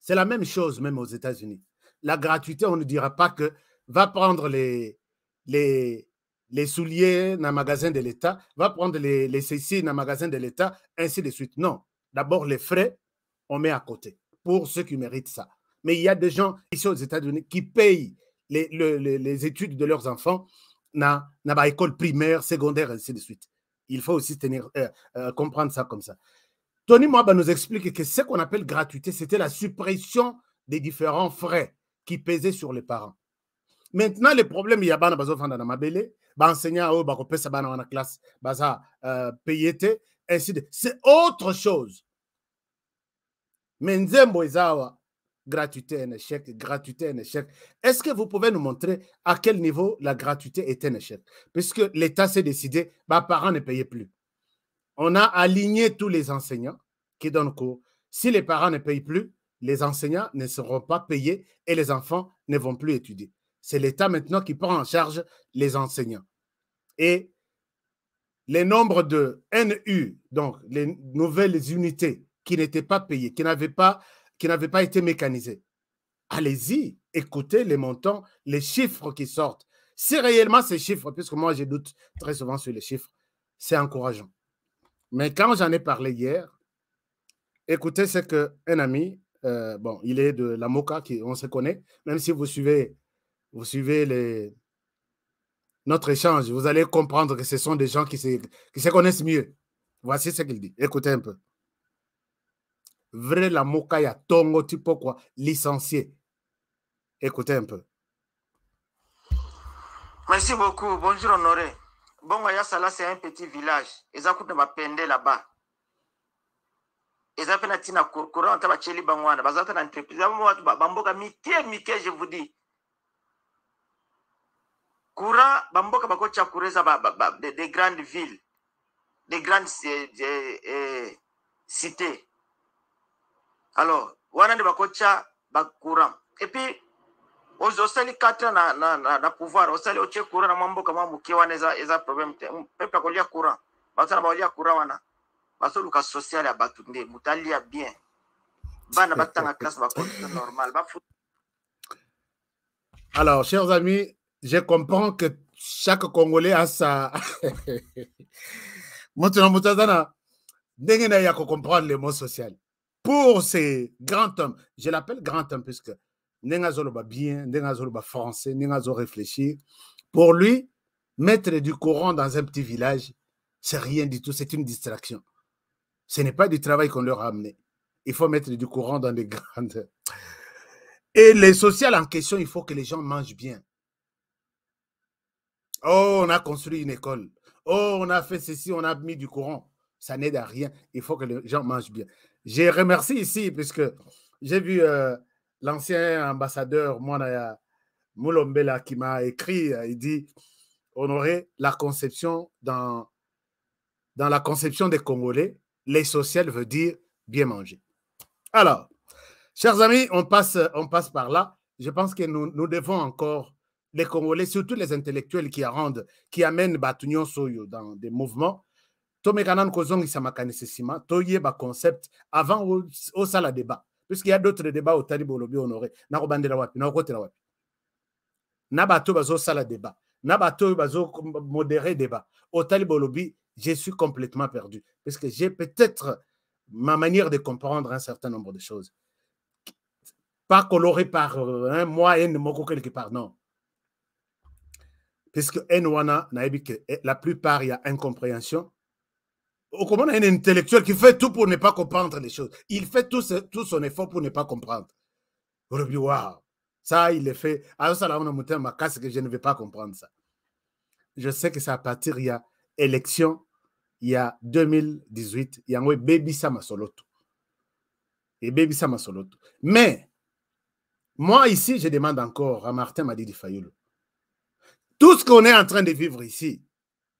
C'est la même chose même aux États-Unis. La gratuité, on ne dira pas que va prendre les, les, les souliers dans magasin de l'État, va prendre les, les ceci dans magasin de l'État, ainsi de suite. Non. D'abord les frais on met à côté pour ceux qui méritent ça. Mais il y a des gens ici aux États-Unis qui payent les, études de leurs enfants dans l'école primaire, secondaire, ainsi de suite. Il faut aussi tenir, euh, euh, comprendre ça comme ça. Tony Mwaba nous explique que ce qu'on appelle gratuité, c'était la suppression des différents frais qui pesaient sur les parents. Maintenant, le problème, il y a un enseignant, classe, euh, ainsi de C'est autre chose. Mais gratuité un échec, gratuité un échec. Est-ce que vous pouvez nous montrer à quel niveau la gratuité est un échec Puisque l'État s'est décidé, bah, parents ne payaient plus. On a aligné tous les enseignants qui donnent cours. Si les parents ne payent plus, les enseignants ne seront pas payés et les enfants ne vont plus étudier. C'est l'État maintenant qui prend en charge les enseignants. Et les nombres de NU, donc les nouvelles unités qui n'étaient pas payés, qui n'avaient pas, pas été mécanisés. Allez-y, écoutez les montants, les chiffres qui sortent. Si réellement ces chiffres, puisque moi j'ai doute très souvent sur les chiffres, c'est encourageant. Mais quand j'en ai parlé hier, écoutez ce qu'un ami, euh, bon, il est de la Moca, qui, on se connaît, même si vous suivez, vous suivez les, notre échange, vous allez comprendre que ce sont des gens qui se, qui se connaissent mieux. Voici ce qu'il dit. Écoutez un peu vrai la moka ya tongo tipo, quoi licencié. Écoutez un peu. Merci beaucoup. Bonjour Honoré. Bon, là c'est un petit village. Ils coupé ma pende là-bas. Ils appellent Tina Courant, Ils entreprise. Bamboka Mike, Mike, je vous dis. Courant, Bamboka Bakocha Kureza, des grandes villes, des grandes eh, eh, eh, cités. alors wana nde bakotia bacourant et puis osali katre na, na, na, na pouvoir osali otie courant na mwa mboka mwa moke wana eza, eza problème te mpepe akolia courant bato na baolia courant wana bazoluka sociale ya bato nde moto alia bien bana batanga classe bakota normal bafuta Alors, chers amis, je comprends que chaque Congolais a sa. Maintenant, Moutazana, n'est-ce pas comprendre le mot social? pour ces grands hommes. Je l'appelle grand homme puisque bien, français, Pour lui, mettre du courant dans un petit village, c'est rien du tout, c'est une distraction. Ce n'est pas du travail qu'on leur a amené. Il faut mettre du courant dans les grandes. Et les sociales en question, il faut que les gens mangent bien. Oh, on a construit une école. Oh, on a fait ceci, on a mis du courant. Ça n'aide à rien. Il faut que les gens mangent bien. J'ai remercié ici, puisque j'ai vu euh, l'ancien ambassadeur Mwanaya Moulombela qui m'a écrit, euh, il dit Honorer la conception dans, dans la conception des Congolais, les sociales veut dire bien manger. Alors, chers amis, on passe, on passe par là. Je pense que nous, devons encore, les Congolais, surtout les intellectuels qui, rendent, qui amènent Batunion Soyo dans des mouvements, sa na kozongisa makanisi nsima toyeba concept avant osala débat y a d'autres débats au bolobi honoré nakobandela wapi la wapi na bato la débat na bato modéré débat bolobi je suis complètement perdu parce que j'ai peut-être ma manière de comprendre un certain nombre de choses pas coloré par hein, moi haine moko quelque part non puisque que wana eh, la plupart il y a incompréhension Comment un intellectuel qui fait tout pour ne pas comprendre les choses. Il fait tout, son effort pour ne pas comprendre. Waouh, ça, il le fait. Alors, ah, ça, là, on a monté ma casque, que je ne vais pas comprendre ça. Je sais que ça à partir, il y a élection, il y a 2018, il y a un baby soloto. Et baby soloto. Mais, moi, ici, je demande encore à Martin Madidi Fayoulou. Tout ce qu'on est en train de vivre ici,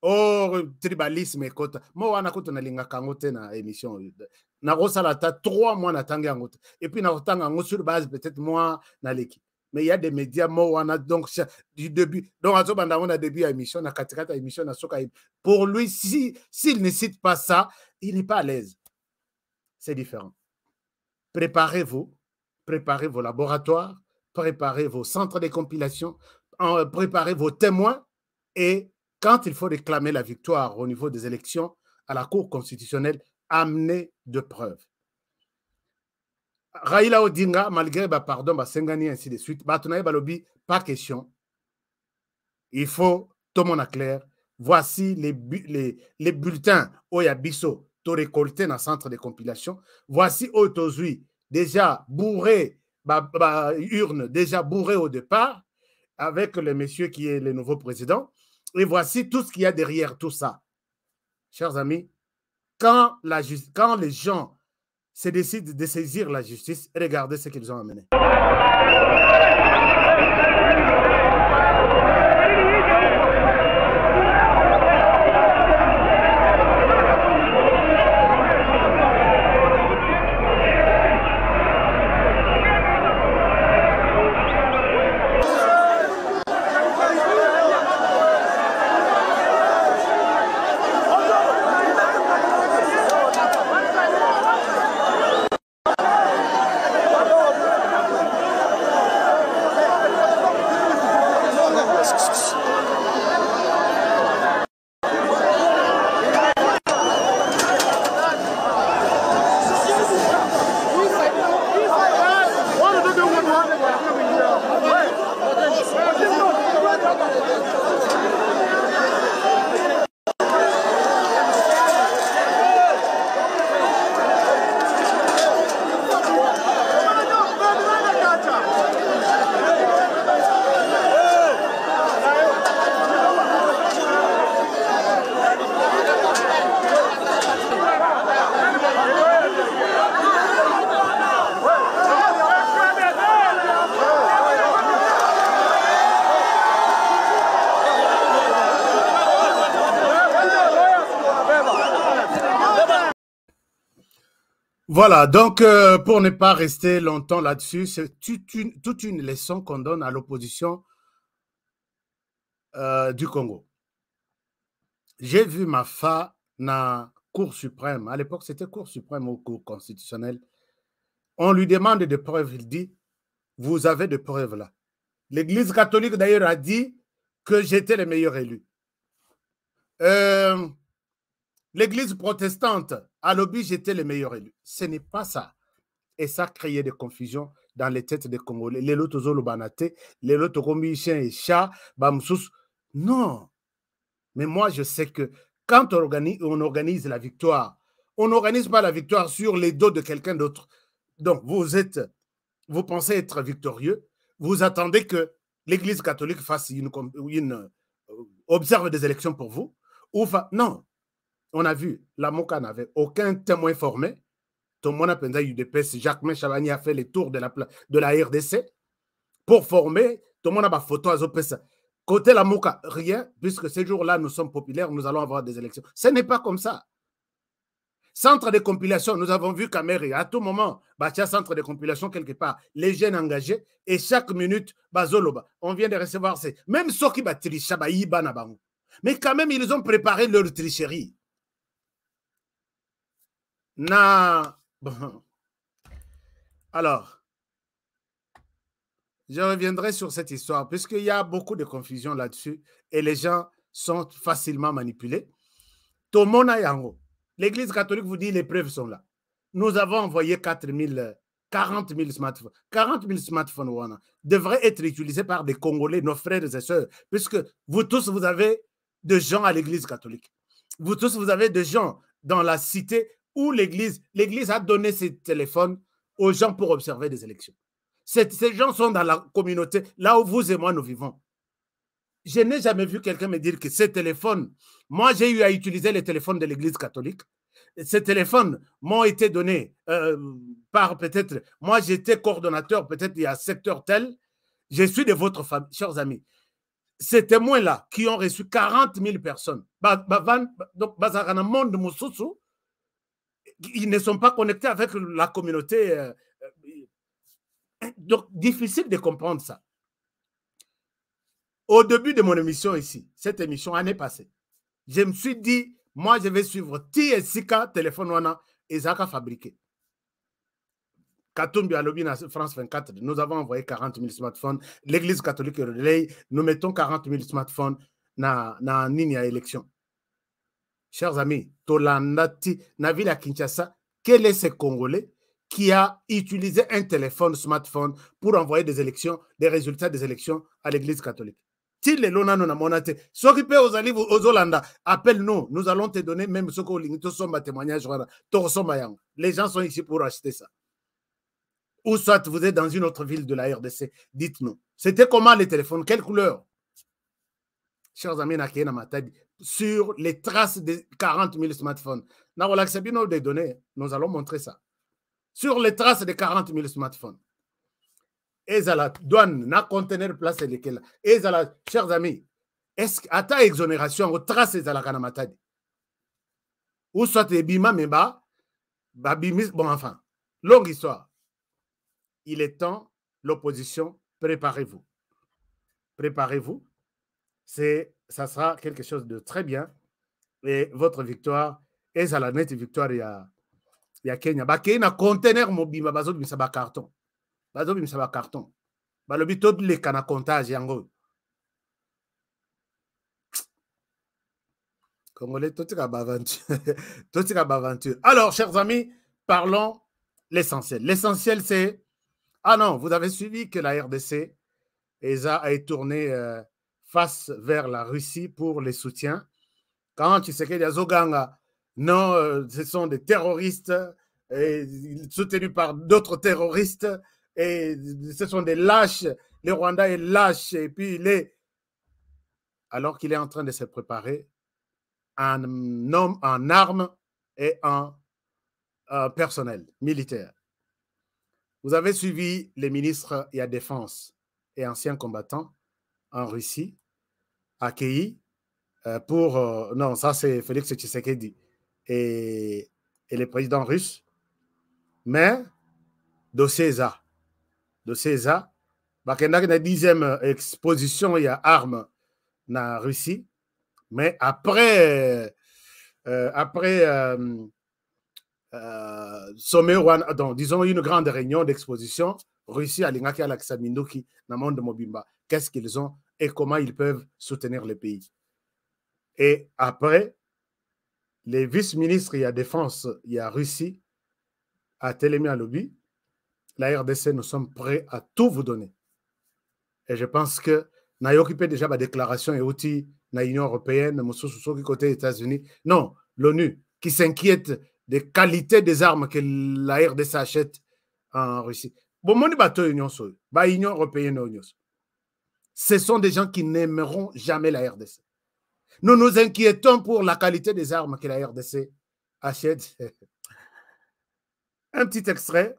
Oh tribalisme moi mo wana kutu nalingaka yango te na émission nakosala ta trois mois natanga Et puis epuis nakotanga yango sur base peut-être moi l'équipe. mais il y a des médias mo wana donc du début donc azobanda yango na début émission na katikati émission na soka pour lui si s'il ne cite pas ça il n'est pas à l'aise c'est différent préparez-vous préparez vos laboratoires préparez vos centres de compilation préparez vos témoins et quand il faut réclamer la victoire au niveau des élections à la Cour constitutionnelle, amener de preuves. Rahila Odinga, malgré, bah, pardon, bah, Sengani, ainsi de suite, bah, Balobi, pas question. Il faut, tout mon clair, voici les, les, bulletins Oyabiso, tout récolté dans le centre de compilation. Voici Otozui, déjà bourré, bah, urne, déjà bourré au départ, avec le monsieur qui est le nouveau président. Et voici tout ce qu'il y a derrière tout ça. Chers amis, quand, les gens se décident de saisir la justice, regardez ce qu'ils ont amené. Voilà, donc euh, pour ne pas rester longtemps là-dessus, c'est toute une, leçon qu'on donne à l'opposition euh, du Congo. J'ai vu ma fa na Cour suprême, à l'époque c'était Cour suprême ou Cour constitutionnelle. On lui demande des preuves, il dit, vous avez des preuves là. L'Église catholique d'ailleurs a dit que j'étais le meilleur élu. Euh, L'église protestante à l'objet j'étais le meilleur élu. Ce n'est pas ça. Et ça créait des confusions dans les têtes des Congolais. Les lotos les chien et chat, Non. Mais moi, je sais que quand on organise, la victoire, on n'organise pas la victoire sur les dos de quelqu'un d'autre. Donc, vous êtes, vous pensez être victorieux, vous attendez que l'Église catholique fasse une, euh, observe des élections pour vous, ou non, on a vu, la Moka n'avait aucun témoin formé. Tout le monde a Jacques Chavani a fait les tours de la, de la RDC pour former. Tout le monde a photo à Côté la Moka, rien, puisque ces jours-là, nous sommes populaires, nous allons avoir des élections. Ce n'est pas comme ça. Centre de compilation, nous avons vu Kameri, à tout moment, un bah, centre de compilation quelque part, les jeunes engagés, et chaque minute, bah, on vient de recevoir ces. Même ceux qui battent, Banabang. Mais quand même, ils ont préparé leur tricherie. Na. Alors, je reviendrai sur cette histoire, puisqu'il y a beaucoup de confusion là-dessus et les gens sont facilement manipulés. Tomona Yango, l'Église catholique vous dit les preuves sont là. Nous avons envoyé 40 000 smartphones. 40 000 smartphones devraient être utilisés par des Congolais, nos frères et sœurs, puisque vous tous, vous avez des gens à l'Église catholique. Vous tous, vous avez des gens dans la cité où l'Église, l'Église a donné ses téléphones aux gens pour observer des élections. Ces, gens sont dans la communauté, là où vous et moi nous vivons. Je n'ai jamais vu quelqu'un me dire que ces téléphones, moi j'ai eu à utiliser les téléphones de l'Église catholique. Ces téléphones m'ont été donnés euh, par peut-être, moi j'étais coordonnateur peut-être il y a un secteur tel, je suis de votre famille, chers amis. Ces témoins-là qui ont reçu 40 000 personnes, donc Monde ils ne sont pas connectés avec la communauté. Euh, euh, donc, difficile de comprendre ça. Au début de mon émission ici, cette émission année passée, je me suis dit, moi, je vais suivre TSK, téléphone Wana, et fabriqué. Katumbi à France 24, nous avons envoyé 40 000 smartphones. L'Église catholique relaye, nous mettons 40 000 smartphones dans la ligne à élection chers amis, Tolandati Navila Kinshasa, quel est ce Congolais qui a utilisé un téléphone smartphone pour envoyer des élections, des résultats des élections à l'Église catholique Tile lonano monate. aux olives aux Olanda. appelle-nous. Nous allons te donner même ce que l'ingito sommes témoignage. Les gens sont ici pour acheter ça. Ou soit vous êtes dans une autre ville de la RDC, dites-nous. C'était comment les téléphones Quelle couleur chers amis matadi sur les traces des 40 000 smartphones. données, nous allons montrer ça. Sur les traces des 40 000 smartphones. Et à la douane, na conteneur place lesquels. Et chers amis, est-ce qu'à ta exonération, aux traces à la kanamatadi? Ou soit les bima babimis, bah, bon enfin, longue histoire. Il est temps, l'opposition, préparez-vous. Préparez-vous c'est, ça sera quelque chose de très bien. Et votre victoire, la nette victoire il y a kenya bakei na contener mobimba bah, carton. bacarton misaba carton. balobi toleka na comptage yango tout est totika baventure totika baventure alors chers amis parlons l'essentiel l'essentiel c'est ah non vous avez suivi que la rdc est a tourné tournée euh, face vers la Russie pour les soutiens. Quand tu sais a Zoganga, non, euh, ce sont des terroristes soutenus par d'autres terroristes et ce sont des lâches. Le Rwanda est lâche et puis il est, alors qu'il est en train de se préparer, un homme en armes et en euh, personnel militaire. Vous avez suivi les ministres et à défense et anciens combattants en Russie accueilli euh, pour. Euh, non, ça, c'est Félix Tshisekedi et, et le président russe. Mais de César, de César, a une dixième exposition il y a armes na Russie, mais après euh, après sommet donc, disons une grande réunion d'exposition, Russie alingaki à dans na monde mobimba. Qu'est-ce qu'ils ont et comment ils peuvent soutenir le pays. Et après, les vice-ministres, il y a Défense, il y a Russie, à Télémy à Lobby, la RDC, nous sommes prêts à tout vous donner. Et je pense que n'a occupé déjà ma déclaration et outils na Union européenne, qui côté États-Unis. Non, l'ONU, qui s'inquiète des qualités des armes que la RDC achète en Russie. Bon, mon bateau Union bah, Union européenne, ce sont des gens qui n'aimeront jamais la RDC. Nous nous inquiétons pour la qualité des armes que la RDC achète. Un petit extrait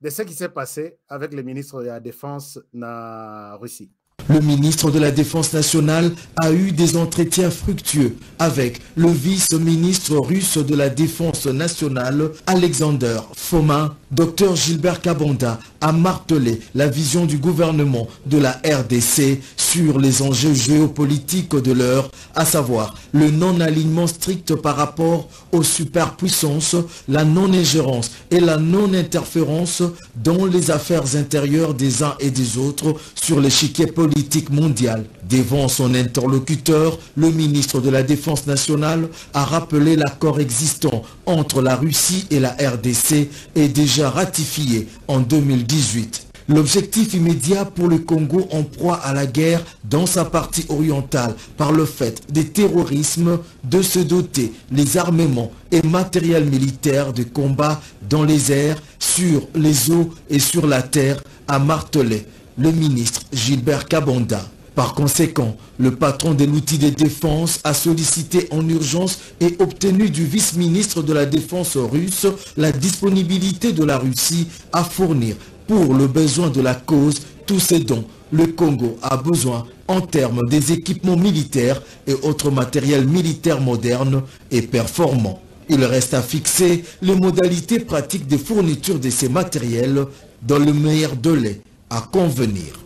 de ce qui s'est passé avec le ministre de la Défense la Russie. Le ministre de la Défense nationale a eu des entretiens fructueux avec le vice-ministre russe de la Défense nationale, Alexander Fomin Dr Gilbert Kabanda a martelé la vision du gouvernement de la RDC sur les enjeux géopolitiques de l'heure, à savoir le non-alignement strict par rapport aux superpuissances, la non-ingérence et la non-interférence dans les affaires intérieures des uns et des autres sur l'échiquier politique mondial. Devant son interlocuteur, le ministre de la Défense nationale a rappelé l'accord existant entre la Russie et la RDC et déjà ratifié en 2018. L'objectif immédiat pour le Congo en proie à la guerre dans sa partie orientale par le fait des terrorismes de se doter les armements et matériel militaire de combat dans les airs, sur les eaux et sur la terre, à Martelet. le ministre Gilbert kabanda par conséquent, le patron de l'outil de défense a sollicité en urgence et obtenu du vice-ministre de la Défense russe la disponibilité de la Russie à fournir pour le besoin de la cause tous ces dons le Congo a besoin en termes des équipements militaires et autres matériels militaires modernes et performants. Il reste à fixer les modalités pratiques de fourniture de ces matériels dans le meilleur délai à convenir.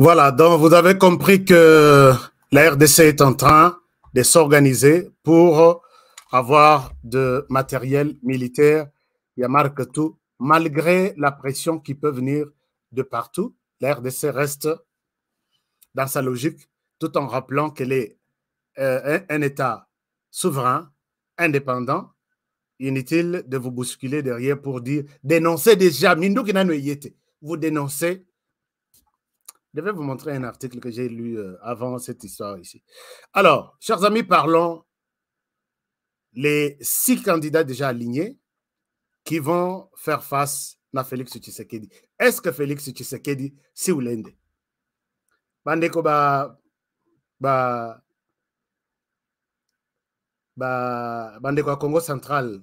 Voilà, donc vous avez compris que la RDC est en train de s'organiser pour avoir de matériel militaire. Il y a marque tout. Malgré la pression qui peut venir de partout, la RDC reste dans sa logique, tout en rappelant qu'elle est euh, un, État souverain, indépendant. Inutile de vous bousculer derrière pour dire, dénoncez déjà, Vous dénoncez je vais vous montrer un article que j'ai lu euh, avant cette histoire ici. Alors, chers amis, parlons les six candidats déjà alignés qui vont faire face à Félix Tshisekedi. Est-ce que Félix Tshisekedi, si ou Bandeko ba, bandeko Congo central,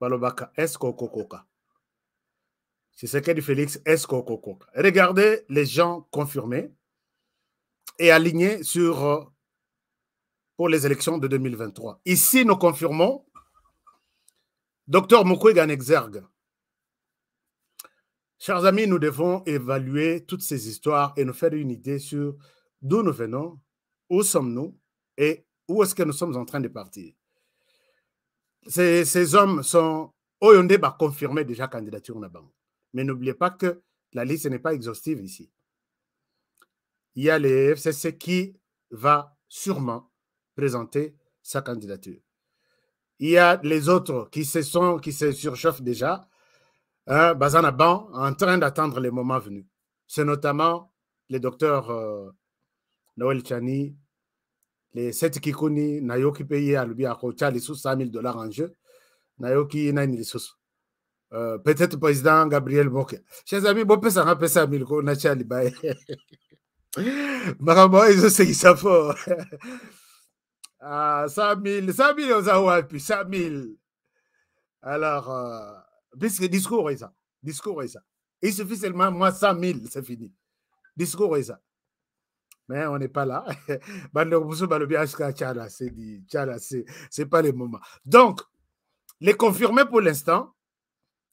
balobaka, est-ce kokoka? c'est ce qu'est dit Félix Escococo. Regardez les gens confirmés et alignés sur euh, pour les élections de 2023. Ici, nous confirmons Dr Mukwege exergue. Chers amis, nous devons évaluer toutes ces histoires et nous faire une idée sur d'où nous venons, où sommes-nous et où est-ce que nous sommes en train de partir. Ces, hommes sont Oyondeba confirmés déjà candidature banque. Mais n'oubliez pas que la liste n'est pas exhaustive ici. Il y a les FCC qui va sûrement présenter sa candidature. Il y a les autres qui se sont, qui se surchauffent déjà, hein, Bazanaban, en train d'attendre les moments venus. C'est notamment les docteurs euh, Noël Chani, les 7 Kikuni, Nayoki payé à Akotia, les sous 100 000 dollars en jeu, Nayoki Naini les sous. Euh, peut-être le président Gabriel Moké. Chers amis, bon ça na ça miliko na chali fort. Ah, 100 000, 100 000 100 000. Alors, euh, puisque discours est ça, discours est ça. Il suffit seulement, moi, 100 000, c'est fini. Discours est ça. Mais on n'est pas là. c'est pas le moment. Donc, les confirmer pour l'instant,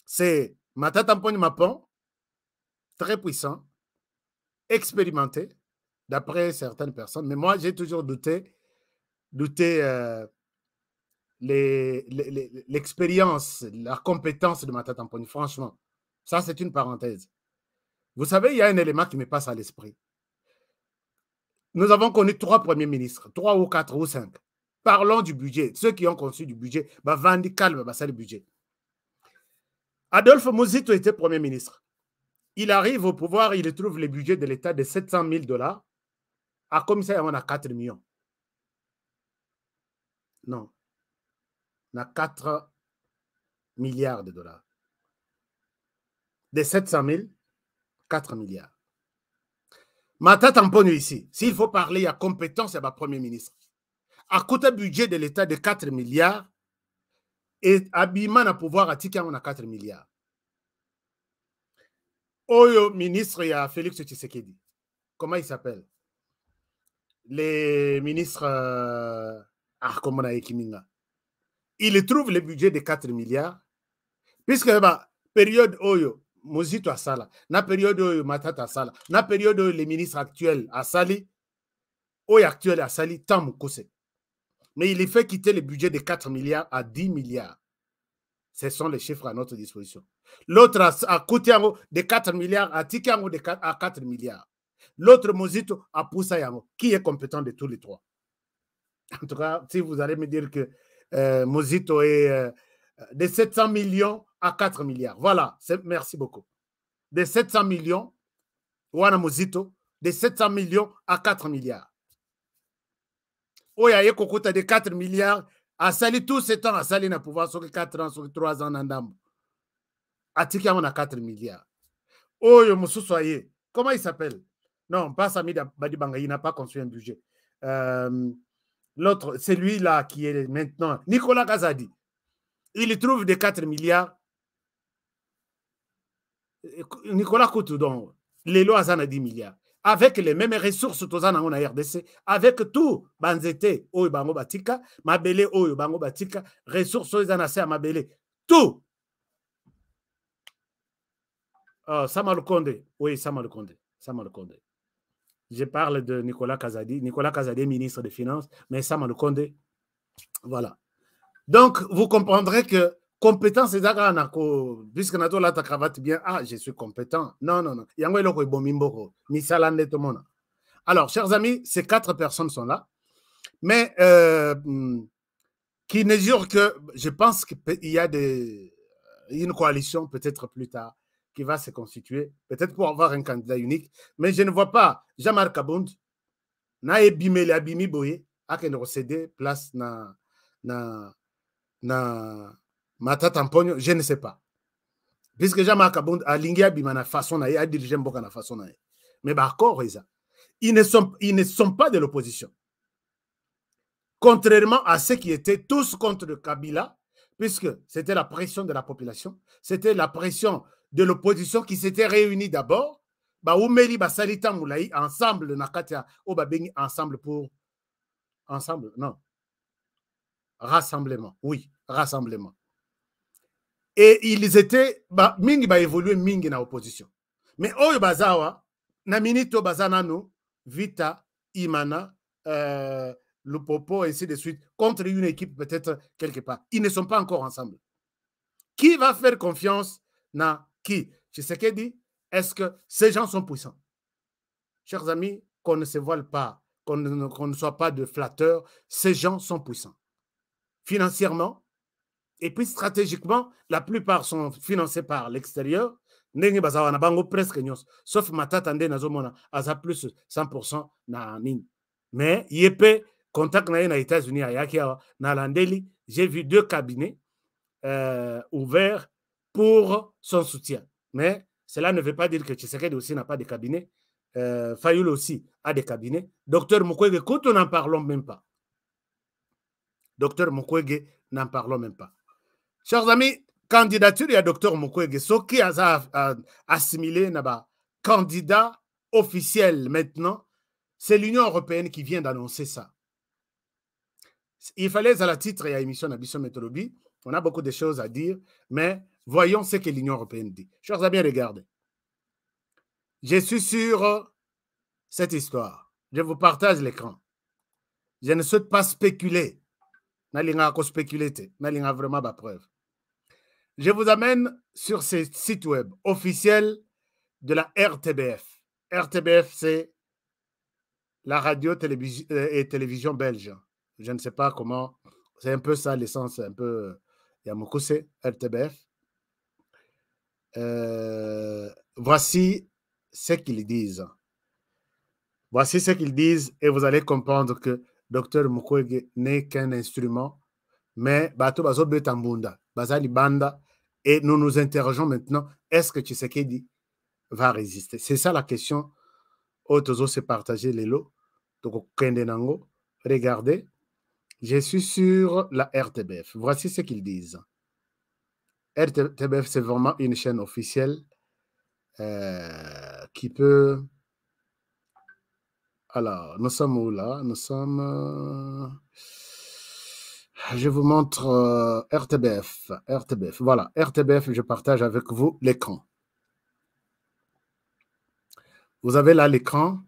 c'est Mata Mapon, très puissant, expérimenté, d'après certaines personnes. Mais moi, j'ai toujours douté, euh, l'expérience, la compétence de Mata franchement. Ça, c'est une parenthèse. Vous savez, il y a un élément qui me passe à l'esprit. Nous avons connu trois premiers ministres, trois ou quatre ou cinq. Parlons du budget. Ceux qui ont conçu du budget, bah, bah c'est le budget. Adolphe Mouzito était Premier ministre. Il arrive au pouvoir, il trouve le budget de l'État de 700 000 dollars. À ah, comme ça, on a 4 millions. Non. On a 4 milliards de dollars. De 700 000, 4 milliards. en pognon ici. S'il faut parler à compétence, à eh ma ben, Premier ministre. À côté budget de l'État de 4 milliards, et a pu pouvoir atika on a 4 milliards oyo ministre ya félix tshisekedi comment il s'appelle le ministre euh, arkomona ah, ekiminga il trouve le budget de 4 milliards puisque bah, période oyo mozito sala na période oyo matata sala na période oyo le ministre actuel asali oyo actuel asali tant mokuse mais il les fait quitter le budget de 4 milliards à 10 milliards. Ce sont les chiffres à notre disposition. L'autre a, coûté de 4 milliards, à 4, à 4 milliards. L'autre Mozito à Poussayango. Qui est compétent de tous les trois En tout cas, si vous allez me dire que euh, Mozito est euh, de 700 millions à 4 milliards. Voilà, merci beaucoup. De 700 millions, Wana Mozito, de 700 millions à 4 milliards. oyo aye kokota de 4 milliards asali tout ce temps asali na pouvoir soki 4 ans soki 3 ans na ndambo atiki yango na 4 milliards oyo mosusu aye comment il s'appelle non mpasa mi badibanga il n'a pas construit un budget euh, l'autre c'est lui là qui est maintenant nicolas kazadi il y trouve des 4 milliards nicolas kutu donc lelo aza na 10 milliards avec les mêmes ressources toza on a rdc avec tout banzete oyo bango batika mabele oyo bango batika ressources oyo mabele tout oh, Samuel oui Samuel Konde, je parle de nicolas kazadi nicolas kazadi ministre des finances mais Samuel Konde, voilà donc vous comprendrez que compétence a. Puisque puisque tu as ta cravate bien ah je suis compétent non non non alors chers amis ces quatre personnes sont là mais euh, hmm, qui ne jure que je pense qu'il y a des, une coalition peut-être plus tard qui va se constituer, peut-être pour avoir un candidat unique, mais je ne vois pas Jamal Kabound na ebimeli abimi boye place na na na mata je ne sais pas puisque a lingué à façon na façon mais par ils ne sont, pas de l'opposition contrairement à ceux qui étaient tous contre Kabila puisque c'était la pression de la population c'était la pression de l'opposition qui s'était réunie d'abord bah, ensemble ensemble pour ensemble non rassemblement oui rassemblement et ils étaient ba, évoluer, ming mingi na opposition mais oyo bazawa na minute vita imana euh, lupopo ainsi de suite contre une équipe peut-être quelque part ils ne sont pas encore ensemble qui va faire confiance na qui dit est-ce que ces gens sont puissants chers amis qu'on ne se voile pas qu'on ne, ne soit pas de flatteurs ces gens sont puissants financièrement et puis stratégiquement, la plupart sont financés par l'extérieur. N'engi bazalaka na Sauf presque nyonso sauf matata nde nazomona aza plus 100 na mine. mais YEP contact na dans na états-unis Dans na Landeli. j'ai vu deux cabinets euh, ouverts pour son soutien mais cela ne veut pas dire que Tshisekedi aussi n'a pas de cabinet euh, Fayoul aussi a des cabinets docteur Mukwege nous n'en parlons même pas docteur Mukwege n'en parlons même pas Chers amis, candidature il y a Dr. Mukwege, qui a assimilé naba candidat officiel maintenant, c'est l'Union européenne qui vient d'annoncer ça. Il fallait à la titre et à l'émission mission On a beaucoup de choses à dire, mais voyons ce que l'Union européenne dit. Chers amis, regardez. Je suis sur cette histoire. Je vous partage l'écran. Je ne souhaite pas spéculer. Je ne pas spéculer. Je vraiment pas preuve. Je vous amène sur ce site web officiel de la RTBF. RTBF, c'est la radio télévision, euh, et télévision belge. Je ne sais pas comment. C'est un peu ça l'essence, un peu euh, c'est RTBF. Euh, voici ce qu'ils disent. Voici ce qu'ils disent et vous allez comprendre que Dr Mukwege n'est qu'un instrument, mais Bato Bazali Banda, et nous nous interrogeons maintenant, est-ce que Tshisekedi va résister C'est ça la question. Otozo s'est partager les lots. Donc, Kendenango, regardez, je suis sur la RTBF. Voici ce qu'ils disent. RTBF, c'est vraiment une chaîne officielle euh, qui peut... Alors, nous sommes où là Nous sommes... Euh, je vous montre euh, RTBF. RTBF, voilà. RTBF, je partage avec vous l'écran. Vous avez là l'écran.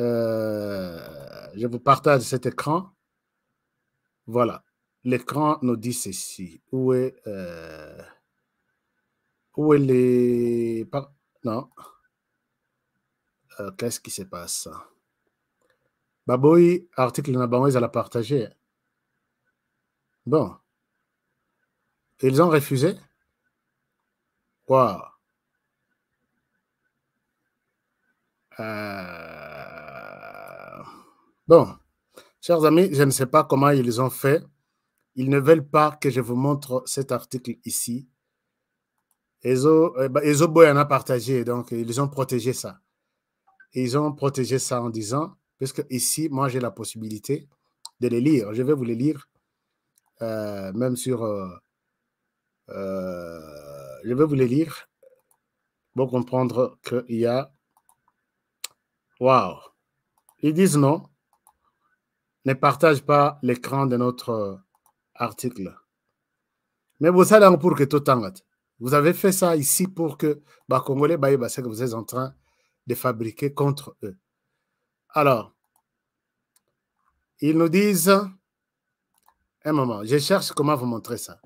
Euh, je vous partage cet écran. Voilà. L'écran nous dit ceci. Où est, euh, où est les... Non. Qu'est-ce qui se passe? Baboui, article Nabaoui, elle a partagé. Bon. Ils ont refusé Quoi? Euh, bon, chers amis, je ne sais pas comment ils ont fait. Ils ne veulent pas que je vous montre cet article ici. Ils eh ben, ont en a partagé, donc ils ont protégé ça. Ils ont protégé ça en disant, puisque ici, moi, j'ai la possibilité de les lire. Je vais vous les lire euh, même sur... Euh, euh, je vais vous les lire pour comprendre qu'il y a... Waouh Ils disent non, ne partage pas l'écran de notre article. Mais vous savez pour que tout Vous avez fait ça ici pour que les Congolais, que vous êtes en train de fabriquer contre eux. Alors, ils nous disent un moment, je cherche comment vous montrer ça.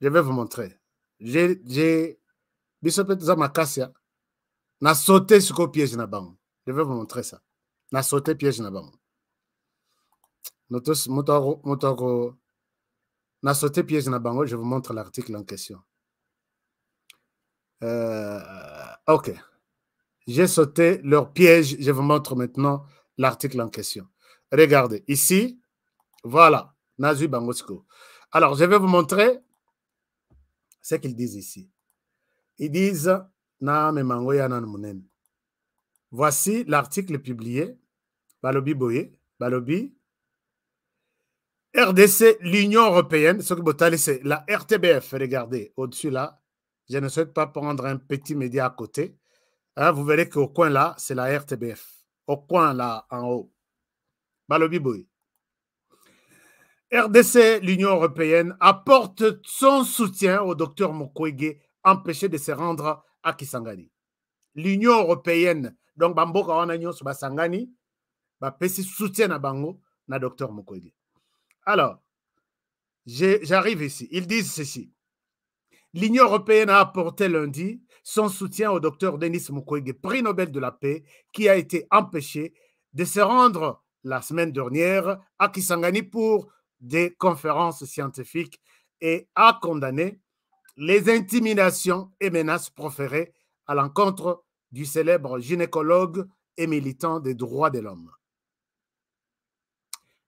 Je vais vous montrer. J'ai Bishop Zamakasia n'a sauté sur piège na Je vais vous montrer ça. N'a sauté piège na Notre Notos motoro n'a sauté piège na je vous montre l'article en question. Euh, OK. J'ai sauté leur piège. Je vous montre maintenant l'article en question. Regardez, ici, voilà. Nazui Bangosko. Alors, je vais vous montrer ce qu'ils disent ici. Ils disent Voici l'article publié Balobi Balobi. RDC, l'Union européenne, ce que c'est la RTBF, regardez, au-dessus là, je ne souhaite pas prendre un petit média à côté. Hein, vous verrez qu'au coin là, c'est la RTBF. Au coin là, en haut. Balobi RDC, l'Union européenne, apporte son soutien au docteur Mukwege empêché de se rendre à Kisangani. L'Union européenne, donc Bamboka va Basangani, soutien à Bango, na docteur Mukwege. Alors, j'arrive ici. Ils disent ceci. L'Union européenne a apporté lundi son soutien au docteur Denis Mukwege, prix Nobel de la paix, qui a été empêché de se rendre la semaine dernière à Kisangani pour des conférences scientifiques et a condamné les intimidations et menaces proférées à l'encontre du célèbre gynécologue et militant des droits de l'homme.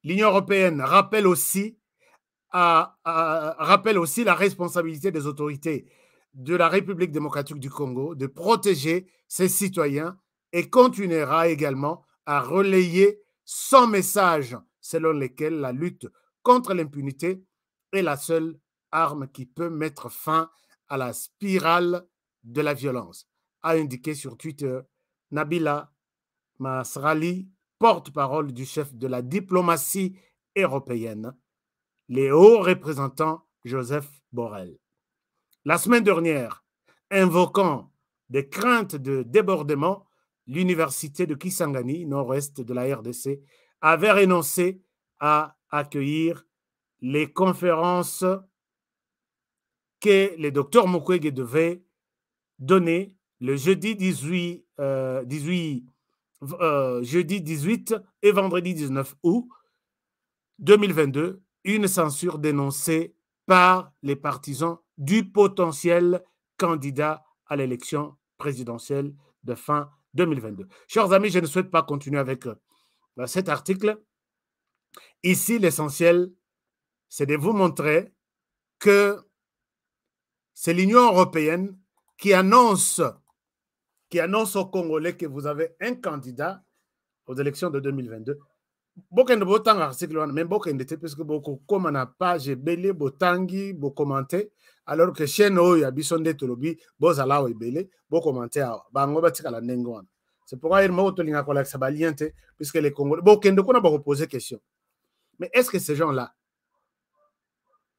L'Union européenne rappelle aussi, aussi la responsabilité des autorités de la République démocratique du Congo de protéger ses citoyens et continuera également à relayer son message selon lequel la lutte contre l'impunité est la seule arme qui peut mettre fin à la spirale de la violence, a indiqué sur Twitter Nabila Masrali, porte-parole du chef de la diplomatie européenne, les hauts représentants Joseph Borrell. La semaine dernière, invoquant des craintes de débordement, l'université de Kisangani, nord-est de la RDC, avait renoncé à accueillir les conférences que le docteur Mukwege devait donner le jeudi 18, euh, euh, jeudi 18 et vendredi 19 août 2022, une censure dénoncée par les partisans du potentiel candidat à l'élection présidentielle de fin 2022. Chers amis, je ne souhaite pas continuer avec euh, cet article Ici, l'essentiel, c'est de vous montrer que c'est l'Union européenne qui annonce, qui annonce aux Congolais que vous avez un candidat aux élections de 2022. bokende botanga article wana me bokende te puisque bokokóma na page ebele botangi commenté, alors que chaîne oyo ya biso nde tolobi bozala awa ebele bocommente awa bango batikala la wana c'est pourquoi ye moko tolinga kolakisa balien te puisque les congolais bokende kuna bakopose question mais est-ce que ces gens-là,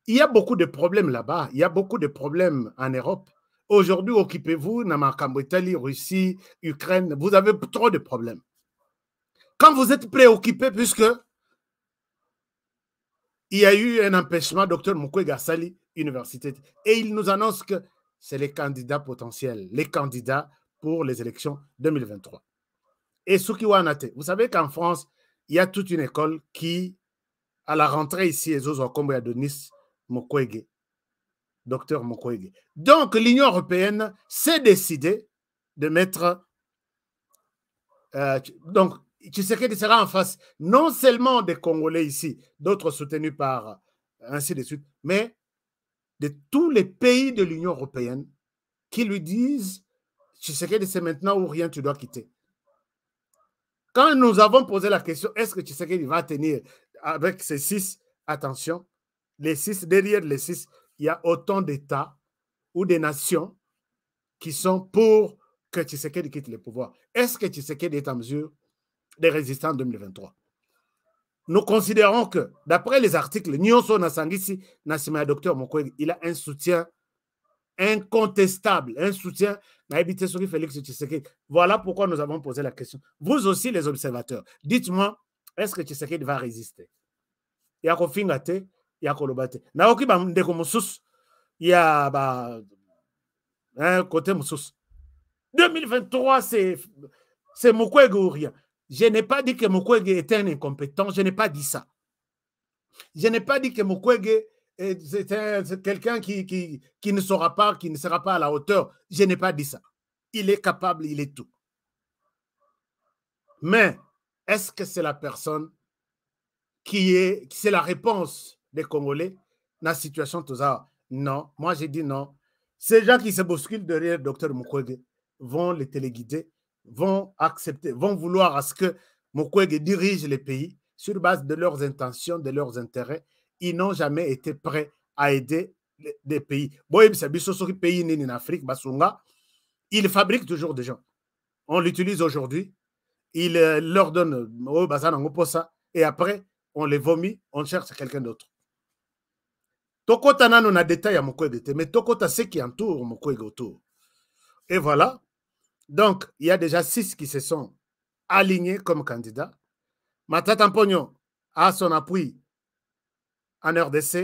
il y a beaucoup de problèmes là-bas, il y a beaucoup de problèmes en Europe. Aujourd'hui, occupez-vous, Italie, Russie, Ukraine, vous avez trop de problèmes. Quand vous êtes préoccupé, puisque il y a eu un empêchement, docteur Mukwege Sali, université, et il nous annonce que c'est les candidats potentiels, les candidats pour les élections 2023. Et wanate, vous savez qu'en France, il y a toute une école qui à la rentrée ici, et Zokombo à Nice, Mukwege, docteur Donc, l'Union européenne s'est décidée de mettre. Euh, donc, Tshisekedi sera en face non seulement des Congolais ici, d'autres soutenus par ainsi de suite, mais de tous les pays de l'Union européenne qui lui disent Tshisekedi, c'est maintenant ou rien, tu dois quitter. Quand nous avons posé la question, est-ce que Tshisekedi va tenir avec ces six, attention, les six, derrière les six, il y a autant d'États ou de nations qui sont pour que Tshisekedi quitte le pouvoir. Est-ce que Tshisekedi est en mesure de résister en 2023 Nous considérons que, d'après les articles, Nyonso Docteur il a un soutien incontestable, un soutien Félix Tshisekedi. Voilà pourquoi nous avons posé la question. Vous aussi, les observateurs, dites-moi est-ce que tshisekedi va a ya kofinga te il y a un bandeko il y a bah, un côté Moussous. 2023 c'est c'est mukwege ou rien je n'ai pas dit que mukwege était un incompétent je n'ai pas dit ça je n'ai pas dit que mukwege était quelqu'un qui, qui, qui ne saura pas, qui ne sera pas à la hauteur. Je n'ai pas dit ça. Il est capable, il est tout. Mais est-ce que c'est la personne qui est, c'est la réponse des Congolais dans la situation tout ça? Non, moi j'ai dit non. Ces gens qui se bousculent derrière le docteur Mukwege vont les téléguider, vont accepter, vont vouloir à ce que Mukwege dirige les pays sur base de leurs intentions, de leurs intérêts. Ils n'ont jamais été prêts à aider des pays. pays en il fabrique toujours des gens. On l'utilise aujourd'hui euh, il leur donne oh, au bah, Et après, on les vomit, on cherche quelqu'un d'autre. Tokota nano na détail à Mokwegete, mais Tokota c'est qui entoure Et voilà. Donc, il y a déjà six qui se sont alignés comme candidats. Matata Mponyo a son appui en RDC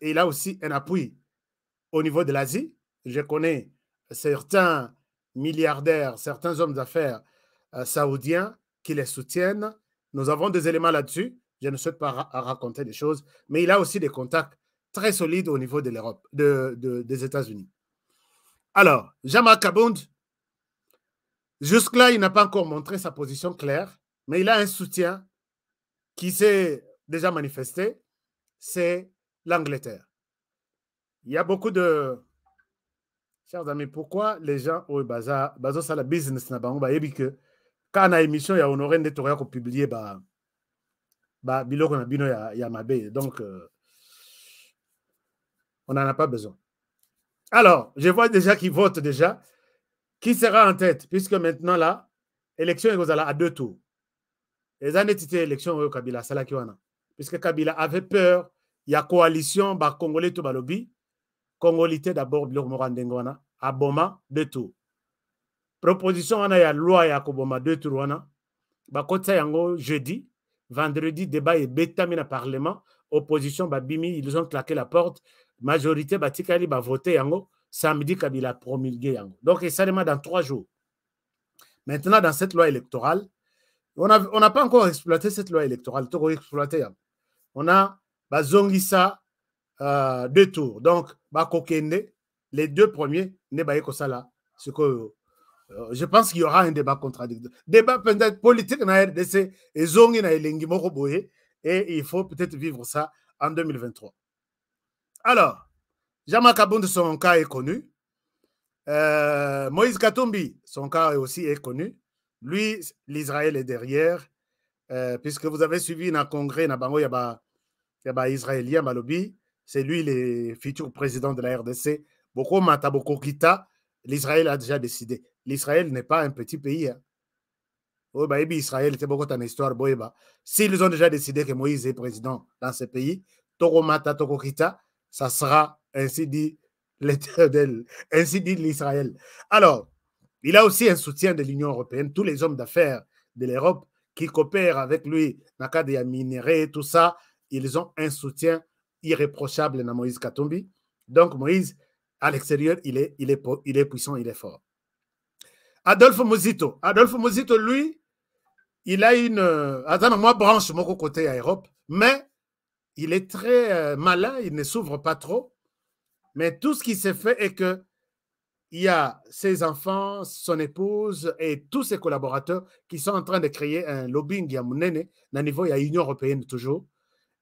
et il a aussi un appui au niveau de l'Asie. Je connais certains milliardaires, certains hommes d'affaires euh, saoudiens qui les soutiennent. Nous avons des éléments là-dessus. Je ne souhaite pas raconter des choses, mais il a aussi des contacts très solides au niveau de l'Europe, de, des États-Unis. Alors, Jamal Kabound jusque-là, il n'a pas encore montré sa position claire, mais il a un soutien qui s'est déjà manifesté, c'est l'Angleterre. Il y a beaucoup de... Chers amis, pourquoi les gens au oh, bazar, bazar ça la business n'a pas, on que kaka na émission ya honoré nde tokoya kopublie ba, ba biloko na bino ya, ya mabe donc euh, on n'en a pas besoin alors je vois déjà qui vote déjà qui sera en tête puisque maintenant là élection ekozala à deux tours eza neti te élection oyo kabila asalaki wana puisque kabila avait peur ya coalition bakongole to balobi kongoli te d'abord biloko moko ya ndenge wana aboma deux tours proposition a la loi ya koboma deux tours. wana bakota yango jeudi vendredi débat dans na parlement opposition babimi ils ont claqué la porte majorité batikali voté yango samedi a promulgué yango donc esalema dans trois jours maintenant dans cette loi électorale on n'a on pas encore exploité cette loi électorale exploité hein. on a bazongisa euh, deux tours donc les deux premiers ne ce que... Euh, je pense qu'il y aura un débat contradictoire. Débat peut-être politique la RDC et il faut peut-être vivre ça en 2023. Alors, Jama son cas est connu. Euh, Moïse Katumbi, son cas aussi est connu. Lui, l'Israël est derrière, euh, puisque vous avez suivi un congrès, na bango a israélien, c'est lui le futur président de la RDC. Boko Mataboko l'Israël a déjà décidé l'Israël n'est pas un petit pays. Hein. Oh, bah, Israël, c'est beaucoup ton histoire. Bah. S'ils ont déjà décidé que Moïse est président dans ce pays, toromata, Tokokita, ça sera, ainsi dit l'Éternel, ainsi dit l'Israël. Alors, il a aussi un soutien de l'Union européenne, tous les hommes d'affaires de l'Europe qui coopèrent avec lui, dans le cadre des et tout ça, ils ont un soutien irréprochable dans Moïse Katumbi. Donc, Moïse, à l'extérieur, il est, il, est, il est puissant, il est fort. Adolphe Mozito. Adolphe Mozito, lui, il a une. Euh, attends, moi, branche, mon côté à Europe. Mais il est très euh, malin, il ne s'ouvre pas trop. Mais tout ce qui s'est fait est que il y a ses enfants, son épouse et tous ses collaborateurs qui sont en train de créer un lobbying à Mounene, à niveau de l'Union européenne toujours,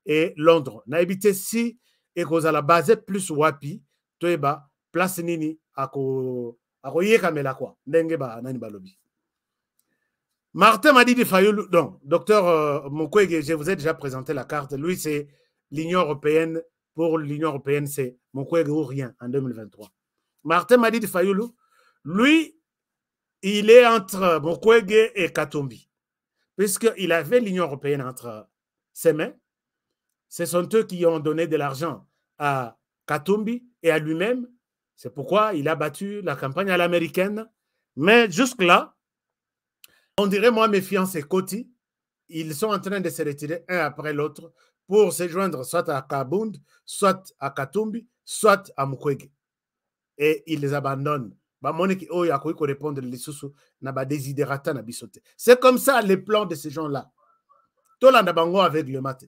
et Londres. Na habité si et qu'on la base plus wapi, toeba, place nini, à Martin de docteur euh, mukwege je vous ai déjà présenté la carte lui c'est l'union européenne pour l'union européenne c'est mukwege ou rien en 2023 martin de Fayoulou, lui il est entre mukwege et katumbi puisqu'il avait l'union européenne entre ses mains ce sont eux qui ont donné de l'argent à katumbi et à lui-même c'est pourquoi il a battu la campagne à l'américaine. Mais jusque-là, on dirait moi, mes fiancés Coty, ils sont en train de se retirer un après l'autre pour se joindre soit à Kabound, soit à Katumbi, soit à Mukwege. Et ils les abandonnent. C'est comme ça les plans de ces gens-là. a bango avec le matin.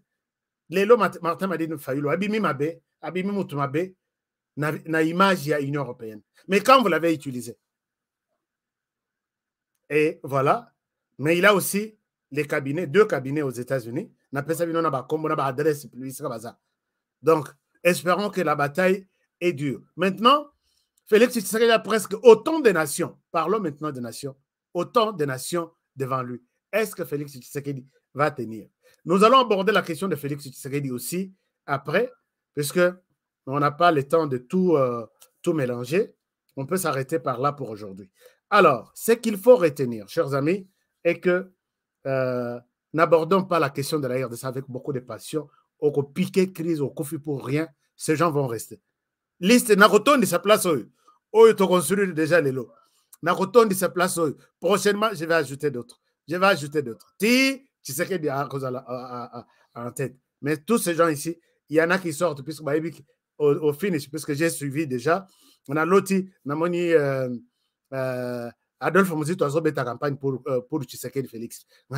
lots Martin m'a dit nous faillons. Abimi mabe, na, image ya Union européenne. Mais quand vous l'avez utilisé. Et voilà. Mais il a aussi les cabinets, deux cabinets aux États-Unis. Donc, espérons que la bataille est dure. Maintenant, Félix Tshisekedi a presque autant de nations. Parlons maintenant de nations. Autant de nations devant lui. Est-ce que Félix Tshisekedi va tenir Nous allons aborder la question de Félix Tshisekedi aussi après, puisque on n'a pas le temps de tout, euh, tout mélanger. On peut s'arrêter par là pour aujourd'hui. Alors, ce qu'il faut retenir, chers amis, est que euh, n'abordons pas la question de la RDC avec beaucoup de passion. Au piqué crise, au conflit pour rien, ces gens vont rester. Liste de sa place au te construit déjà les lots. de sa place Prochainement, je vais ajouter d'autres. Je vais ajouter d'autres. Ti, tu sais qu'il y a en tête. Mais tous ces gens ici, il y en a qui sortent, puisque au, finish, parce que j'ai suivi déjà. On a l'autre, Namoni, euh, euh, Adolphe Mouzito ta campagne pour, euh, pour Tshisekedi Félix. Oh,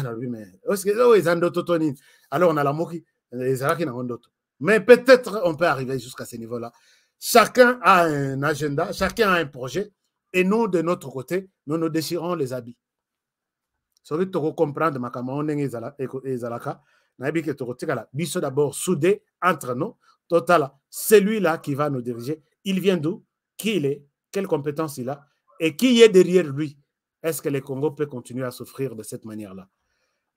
Alors on a la Moki, les Araki d'autres. Mais peut-être on peut arriver jusqu'à ce niveau-là. Chacun a un agenda, chacun a un projet, et nous, de notre côté, nous nous déchirons les habits. Celui que tu comprends, on est Zalaka, dit que tu biso d'abord soudé entre nous, Total, C'est lui-là qui va nous diriger. Il vient d'où Qui il est Quelles compétences il a Et qui est derrière lui Est-ce que le Congo peut continuer à souffrir de cette manière-là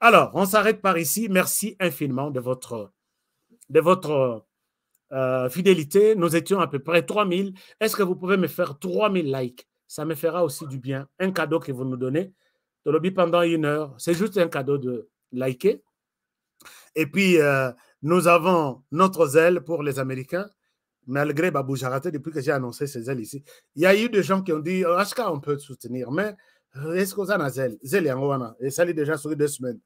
Alors, on s'arrête par ici. Merci infiniment de votre, de votre euh, fidélité. Nous étions à peu près 3000. Est-ce que vous pouvez me faire 3000 likes Ça me fera aussi du bien. Un cadeau que vous nous donnez. De lobby pendant une heure. C'est juste un cadeau de liker. Et puis, euh, nous avons notre zèle pour les Américains, malgré Babou Jaraté, depuis que j'ai annoncé ces ailes ici. Il y a eu des gens qui ont dit HK, euh, on peut soutenir, mais euh, est-ce que ça un zèle Zèle Yangoana. Et ça, déjà sur deux semaines.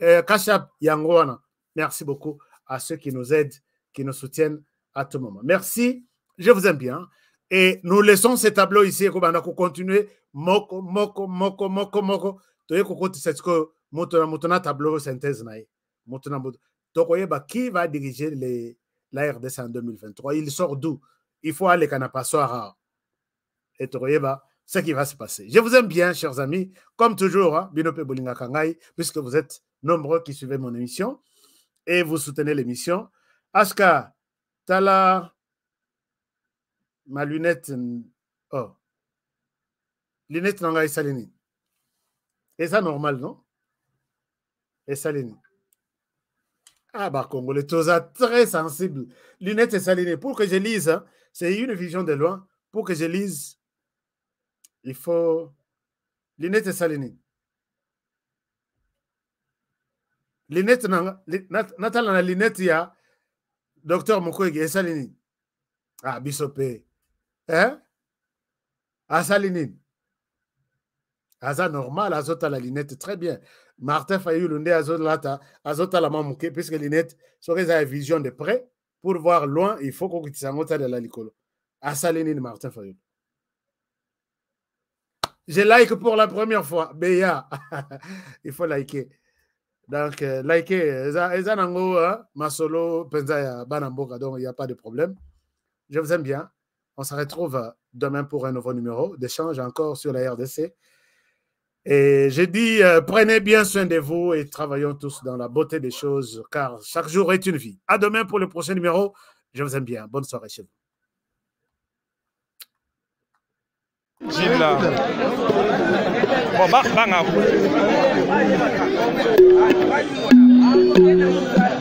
Euh, Kachab Yangoana. Merci beaucoup à ceux qui nous aident, qui nous soutiennent à tout moment. Merci. Je vous aime bien. Et nous laissons ce tableau ici et va continuer. Moko, moko, moko, moko, moko. Tu es tu ce que. Motona, motona, tableau, synthèse, tableau. Donc, bah, qui va diriger les, la RDC en 2023 Il sort d'où Il faut aller soir. Et bah ce qui va se passer. Je vous aime bien, chers amis. Comme toujours, hein, Binope Bolinga Kangai, puisque vous êtes nombreux qui suivez mon émission et vous soutenez l'émission. Aska, Tala, ma lunette. Oh. Lunette Nangai Salini. Et ça, normal, non? Et Salini. Ah bah congolais, les très sensible. Lunette et Pour que je lise, hein, c'est une vision de loin. Pour que je lise, il faut Lunette et salinées. Lunette, Nathalie, la lunette, il y a docteur Mukwege et Salini. Ah, Bisopé. Hein? À ah, Salinine. Aza ah, normal, Azota la lunette, très bien martin fayulu à azolata la moke puisque l'inette, sur les ya vision de près pour voir loin il faut qu'on de la à asali de martin Fayoul. je like pour la première fois Mais il faut liker donc euh, likez hein, masolo donc il n'y a pas de problème je vous aime bien on se retrouve euh, demain pour un nouveau numéro d'échange encore sur la rdc et j'ai dit, euh, prenez bien soin de vous et travaillons tous dans la beauté des choses, car chaque jour est une vie. À demain pour le prochain numéro. Je vous aime bien. Bonne soirée chez vous.